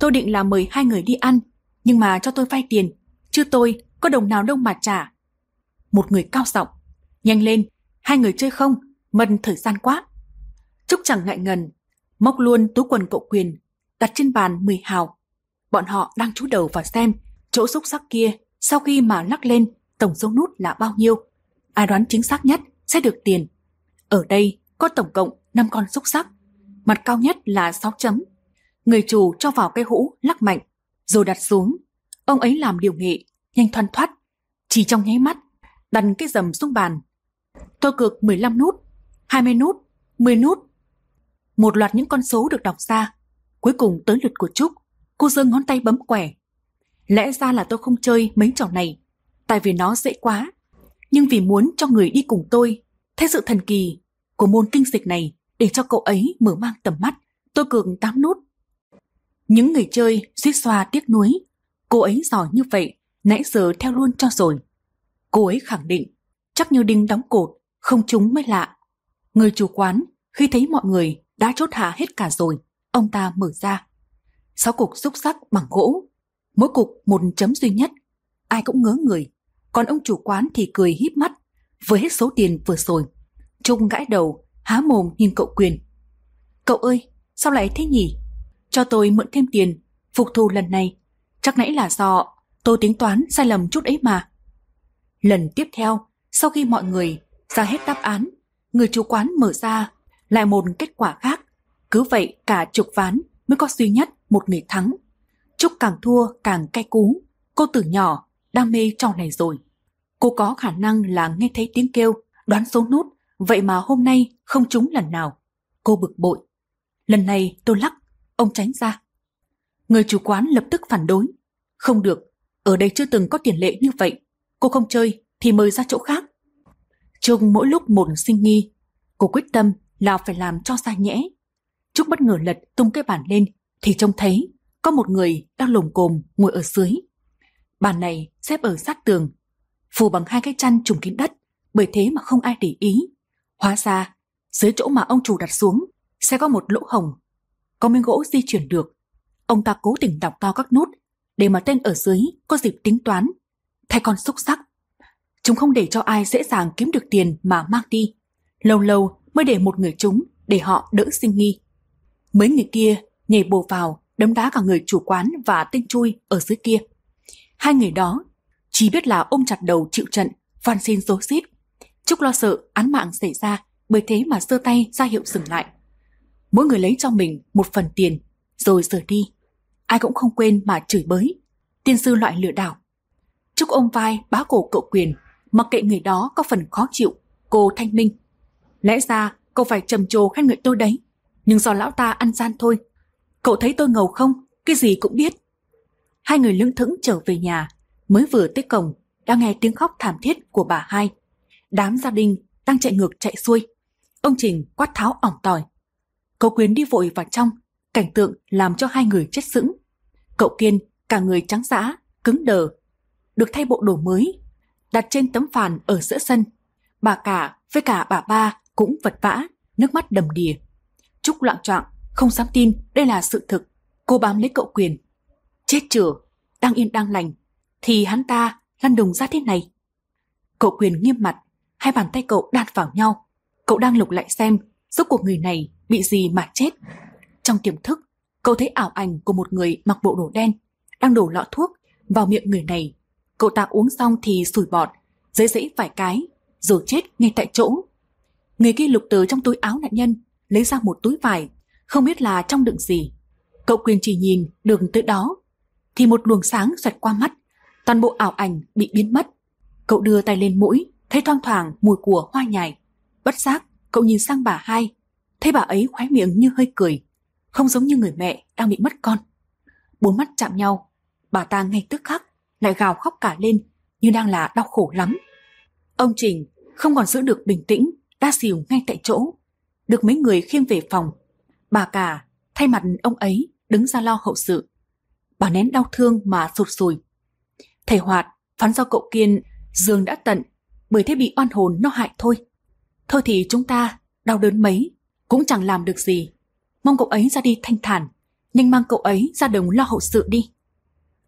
Tôi định là mời hai người đi ăn, nhưng mà cho tôi vay tiền, chứ tôi có đồng nào đâu mà trả. Một người cao giọng Nhanh lên, hai người chơi không, mần thời gian quá. Trúc chẳng ngại ngần, móc luôn túi quần cậu quyền, đặt trên bàn 10 hào. Bọn họ đang chú đầu vào xem chỗ xúc sắc kia sau khi mà lắc lên tổng số nút là bao nhiêu. Ai đoán chính xác nhất sẽ được tiền. Ở đây có tổng cộng 5 con xúc sắc, mặt cao nhất là 6 chấm. Người chủ cho vào cái hũ lắc mạnh, rồi đặt xuống. Ông ấy làm điều nghệ, nhanh thoăn thoát. Chỉ trong nháy mắt, đặt cái dầm xuống bàn Tôi cược 15 nút, 20 nút, 10 nút. Một loạt những con số được đọc ra. Cuối cùng tới lượt của Trúc, cô giơ ngón tay bấm quẻ. Lẽ ra là tôi không chơi mấy trò này, tại vì nó dễ quá. Nhưng vì muốn cho người đi cùng tôi, thấy sự thần kỳ của môn kinh dịch này để cho cậu ấy mở mang tầm mắt, tôi cược 8 nút. Những người chơi suýt xoa tiếc nuối, cô ấy giỏi như vậy, nãy giờ theo luôn cho rồi. Cô ấy khẳng định chắc như đinh đóng cột, không trúng mới lạ. Người chủ quán, khi thấy mọi người đã chốt hạ hết cả rồi, ông ta mở ra. Sáu cục xúc sắc bằng gỗ, mỗi cục một chấm duy nhất, ai cũng ngớ người. Còn ông chủ quán thì cười híp mắt, với hết số tiền vừa rồi. Trung gãi đầu, há mồm nhìn cậu Quyền. Cậu ơi, sao lại thế nhỉ? Cho tôi mượn thêm tiền, phục thù lần này. Chắc nãy là do tôi tính toán sai lầm chút ấy mà. Lần tiếp theo, sau khi mọi người ra hết đáp án, người chủ quán mở ra lại một kết quả khác. Cứ vậy cả chục ván mới có duy nhất một người thắng. Trúc càng thua càng cay cú. Cô từ nhỏ đam mê trò này rồi. Cô có khả năng là nghe thấy tiếng kêu, đoán số nút, vậy mà hôm nay không trúng lần nào. Cô bực bội. Lần này tôi lắc, ông tránh ra. Người chủ quán lập tức phản đối. Không được, ở đây chưa từng có tiền lệ như vậy. Cô không chơi thì mời ra chỗ khác. Trúc mỗi lúc một sinh nghi, cô quyết tâm là phải làm cho sai nhẽ. Trúc bất ngờ lật tung cái bàn lên thì trông thấy có một người đang lồm cồm ngồi ở dưới. Bàn này xếp ở sát tường, phủ bằng hai cái chăn trùng kín đất, bởi thế mà không ai để ý. Hóa ra, dưới chỗ mà ông chủ đặt xuống sẽ có một lỗ hồng, có miếng gỗ di chuyển được. Ông ta cố tình đọc to các nút để mà tên ở dưới có dịp tính toán, thay con xúc sắc Chúng không để cho ai dễ dàng kiếm được tiền mà mang đi. Lâu lâu mới để một người chúng để họ đỡ sinh nghi. Mấy người kia nhảy bồ vào đấm đá cả người chủ quán và tên chui ở dưới kia. Hai người đó chỉ biết là ôm chặt đầu chịu trận, van xin dối rít. chúc lo sợ án mạng xảy ra, bởi thế mà giơ tay ra hiệu dừng lại. Mỗi người lấy cho mình một phần tiền, rồi rời đi. Ai cũng không quên mà chửi bới. Tiên sư loại lừa đảo. Trúc ôm vai bá cổ cậu quyền mặc kệ người đó có phần khó chịu, cô thanh minh. Lẽ ra cậu phải trầm trồ khen người tôi đấy, nhưng do lão ta ăn gian thôi. Cậu thấy tôi ngầu không? Cái gì cũng biết. Hai người lững thững trở về nhà, mới vừa tới cổng, đã nghe tiếng khóc thảm thiết của bà hai. Đám gia đình đang chạy ngược chạy xuôi. Ông Trình quát tháo ỏng tỏi. Cậu Quyến đi vội vào trong, cảnh tượng làm cho hai người chết sững. Cậu Kiên, cả người trắng giã, cứng đờ. Được thay bộ đồ mới đặt trên tấm phản ở giữa sân. Bà cả với cả bà ba cũng vật vã, nước mắt đầm đìa. Trúc loạn trọng, không dám tin đây là sự thực. Cô bám lấy cậu quyền. Chết chửa, đang yên đang lành, thì hắn ta lăn đùng ra thế này. Cậu quyền nghiêm mặt, hai bàn tay cậu đan vào nhau. Cậu đang lục lại xem rốt cuộc người này bị gì mà chết. Trong tiềm thức, cậu thấy ảo ảnh của một người mặc bộ đồ đen đang đổ lọ thuốc vào miệng người này Cậu ta uống xong thì sủi bọt, dễ dễ vài cái, rồi chết ngay tại chỗ. Người kia lục từ trong túi áo nạn nhân, lấy ra một túi vải, không biết là trong đựng gì. Cậu quyền chỉ nhìn đường tới đó, thì một luồng sáng xoẹt qua mắt, toàn bộ ảo ảnh bị biến mất. Cậu đưa tay lên mũi, thấy thoang thoảng mùi của hoa nhài. Bất giác, cậu nhìn sang bà hai, thấy bà ấy khoái miệng như hơi cười, không giống như người mẹ đang bị mất con. Bốn mắt chạm nhau, bà ta ngay tức khắc lại gào khóc cả lên như đang là đau khổ lắm. Ông Trình không còn giữ được bình tĩnh, đã xỉu ngay tại chỗ. Được mấy người khiêng về phòng, bà cả thay mặt ông ấy đứng ra lo hậu sự. Bà nén đau thương mà sụt sùi. Thầy Hoạt phán do cậu Kiên dương đã tận bởi thế bị oan hồn nó hại thôi. Thôi thì chúng ta đau đớn mấy cũng chẳng làm được gì. Mong cậu ấy ra đi thanh thản, nhanh mang cậu ấy ra đồng lo hậu sự đi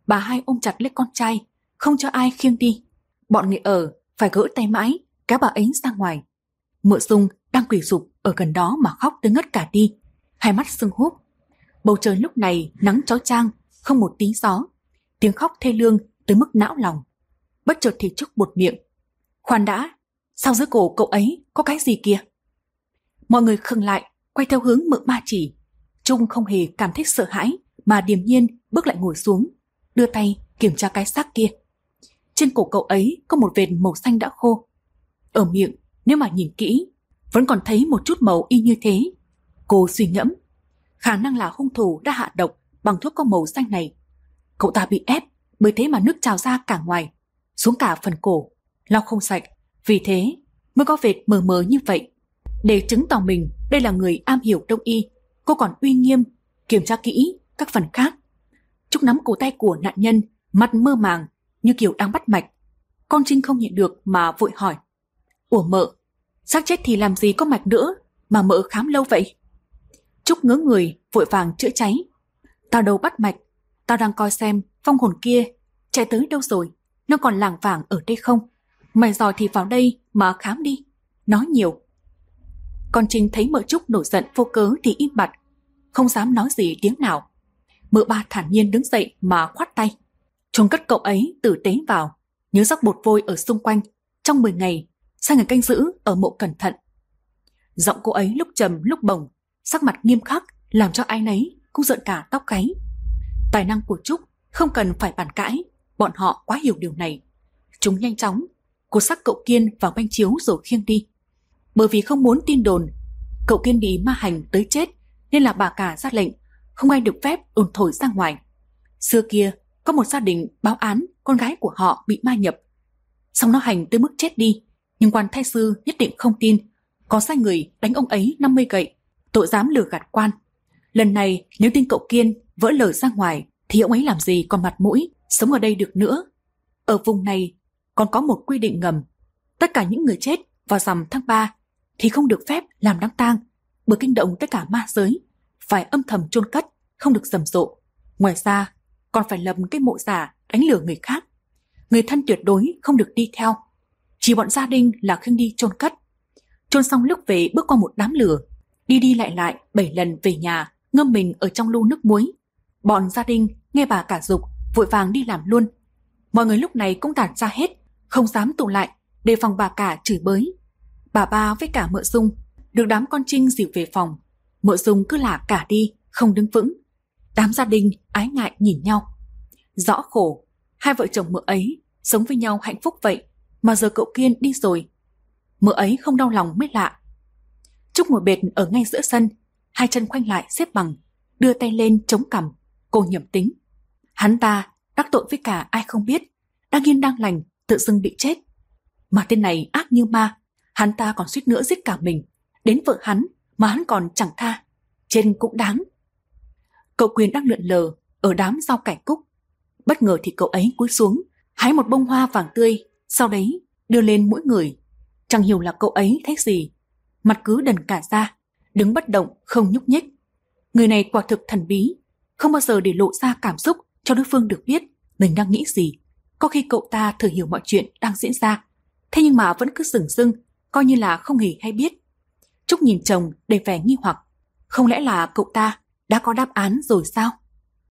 bà hai ôm chặt lấy con trai, không cho ai khiêng đi. Bọn người ở phải gỡ tay mãi, kéo bà ấy ra ngoài. Mựa Dung đang quỳ sụp ở gần đó mà khóc tới ngất cả đi, hai mắt sưng húp. Bầu trời lúc này nắng chói chang, không một tí gió. Tiếng khóc thê lương tới mức não lòng. Bất chợt thì Trúc buột miệng. Khoan đã, sau dưới cổ cậu ấy có cái gì kia? Mọi người khựng lại, quay theo hướng mượn ba chỉ. Trung không hề cảm thấy sợ hãi mà điềm nhiên bước lại ngồi xuống đưa tay kiểm tra cái xác kia. Trên cổ cậu ấy có một vệt màu xanh đã khô. Ở miệng, nếu mà nhìn kỹ, vẫn còn thấy một chút màu y như thế. Cô suy ngẫm, khả năng là hung thủ đã hạ độc bằng thuốc có màu xanh này. Cậu ta bị ép, bởi thế mà nước trào ra cả ngoài, xuống cả phần cổ, lau không sạch, vì thế mới có vệt mờ mờ như vậy. Để chứng tỏ mình đây là người am hiểu đông y, cô còn uy nghiêm, kiểm tra kỹ các phần khác Trúc nắm cổ tay của nạn nhân, mặt mơ màng, như kiểu đang bắt mạch. Con Trinh không nhịn được mà vội hỏi. Ủa mợ, xác chết thì làm gì có mạch nữa mà mợ khám lâu vậy? Trúc ngớ người, vội vàng chữa cháy. Tao đâu bắt mạch, tao đang coi xem phong hồn kia chạy tới đâu rồi, nó còn làng vàng ở đây không? Mày giỏi thì vào đây mà khám đi, nói nhiều. Con Trinh thấy mợ Trúc nổi giận vô cớ thì im bặt, không dám nói gì tiếng nào. Mợ ba thản nhiên đứng dậy mà khoát tay. Chồng cất cậu ấy tử tế vào, nhớ rắc bột vôi ở xung quanh. Trong 10 ngày, sang người canh giữ ở mộ cẩn thận. Giọng cô ấy lúc trầm lúc bồng, sắc mặt nghiêm khắc làm cho ai nấy cũng giận cả tóc gáy. Tài năng của Trúc không cần phải bàn cãi, bọn họ quá hiểu điều này. Chúng nhanh chóng cột xác cậu Kiên vào banh chiếu rồi khiêng đi. Bởi vì không muốn tin đồn, cậu Kiên bị ma hành tới chết nên là bà cả ra lệnh không ai được phép đồn thổi ra ngoài. Xưa kia, có một gia đình báo án con gái của họ bị ma nhập. Xong nó hành tới mức chết đi, nhưng quan thái sư nhất định không tin. Có sai người đánh ông ấy 50 gậy, tội dám lừa gạt quan. Lần này nếu tin cậu Kiên vỡ lời ra ngoài thì ông ấy làm gì còn mặt mũi sống ở đây được nữa. Ở vùng này còn có một quy định ngầm. Tất cả những người chết vào rằm tháng 3 thì không được phép làm đám tang bởi kinh động tất cả ma giới phải âm thầm chôn cất không được rầm rộ. Ngoài ra, còn phải lầm cái mộ giả đánh lừa người khác. Người thân tuyệt đối không được đi theo. Chỉ bọn gia đình là khiêng đi chôn cất. Chôn xong lúc về bước qua một đám lửa, đi đi lại lại 7 lần về nhà, ngâm mình ở trong lu nước muối. Bọn gia đình nghe bà cả dục, vội vàng đi làm luôn. Mọi người lúc này cũng tản ra hết, không dám tụ lại, đề phòng bà cả chửi bới. Bà ba với cả mợ dung, được đám con trinh dịu về phòng. Mợ dung cứ lả cả đi, không đứng vững, Đám gia đình ái ngại nhìn nhau. Rõ khổ, hai vợ chồng mợ ấy sống với nhau hạnh phúc vậy mà giờ cậu Kiên đi rồi. Mợ ấy không đau lòng mới lạ. Trúc ngồi bệt ở ngay giữa sân, hai chân khoanh lại xếp bằng, đưa tay lên chống cằm, cô nhầm tính. Hắn ta đắc tội với cả ai không biết, đang yên đang lành, tự dưng bị chết. Mà tên này ác như ma, hắn ta còn suýt nữa giết cả mình, đến vợ hắn mà hắn còn chẳng tha. Trên cũng đáng, Cậu Quyền đang lượn lờ ở đám rau cải cúc. Bất ngờ thì cậu ấy cúi xuống, hái một bông hoa vàng tươi, sau đấy đưa lên mũi người. Chẳng hiểu là cậu ấy thấy gì, mặt cứ đần cả ra, đứng bất động không nhúc nhích. Người này quả thực thần bí, không bao giờ để lộ ra cảm xúc cho đối phương được biết mình đang nghĩ gì. Có khi cậu ta thừa hiểu mọi chuyện đang diễn ra, thế nhưng mà vẫn cứ sừng sưng, coi như là không hề hay biết. Trúc nhìn chồng đầy vẻ nghi hoặc. Không lẽ là cậu ta đã có đáp án rồi sao?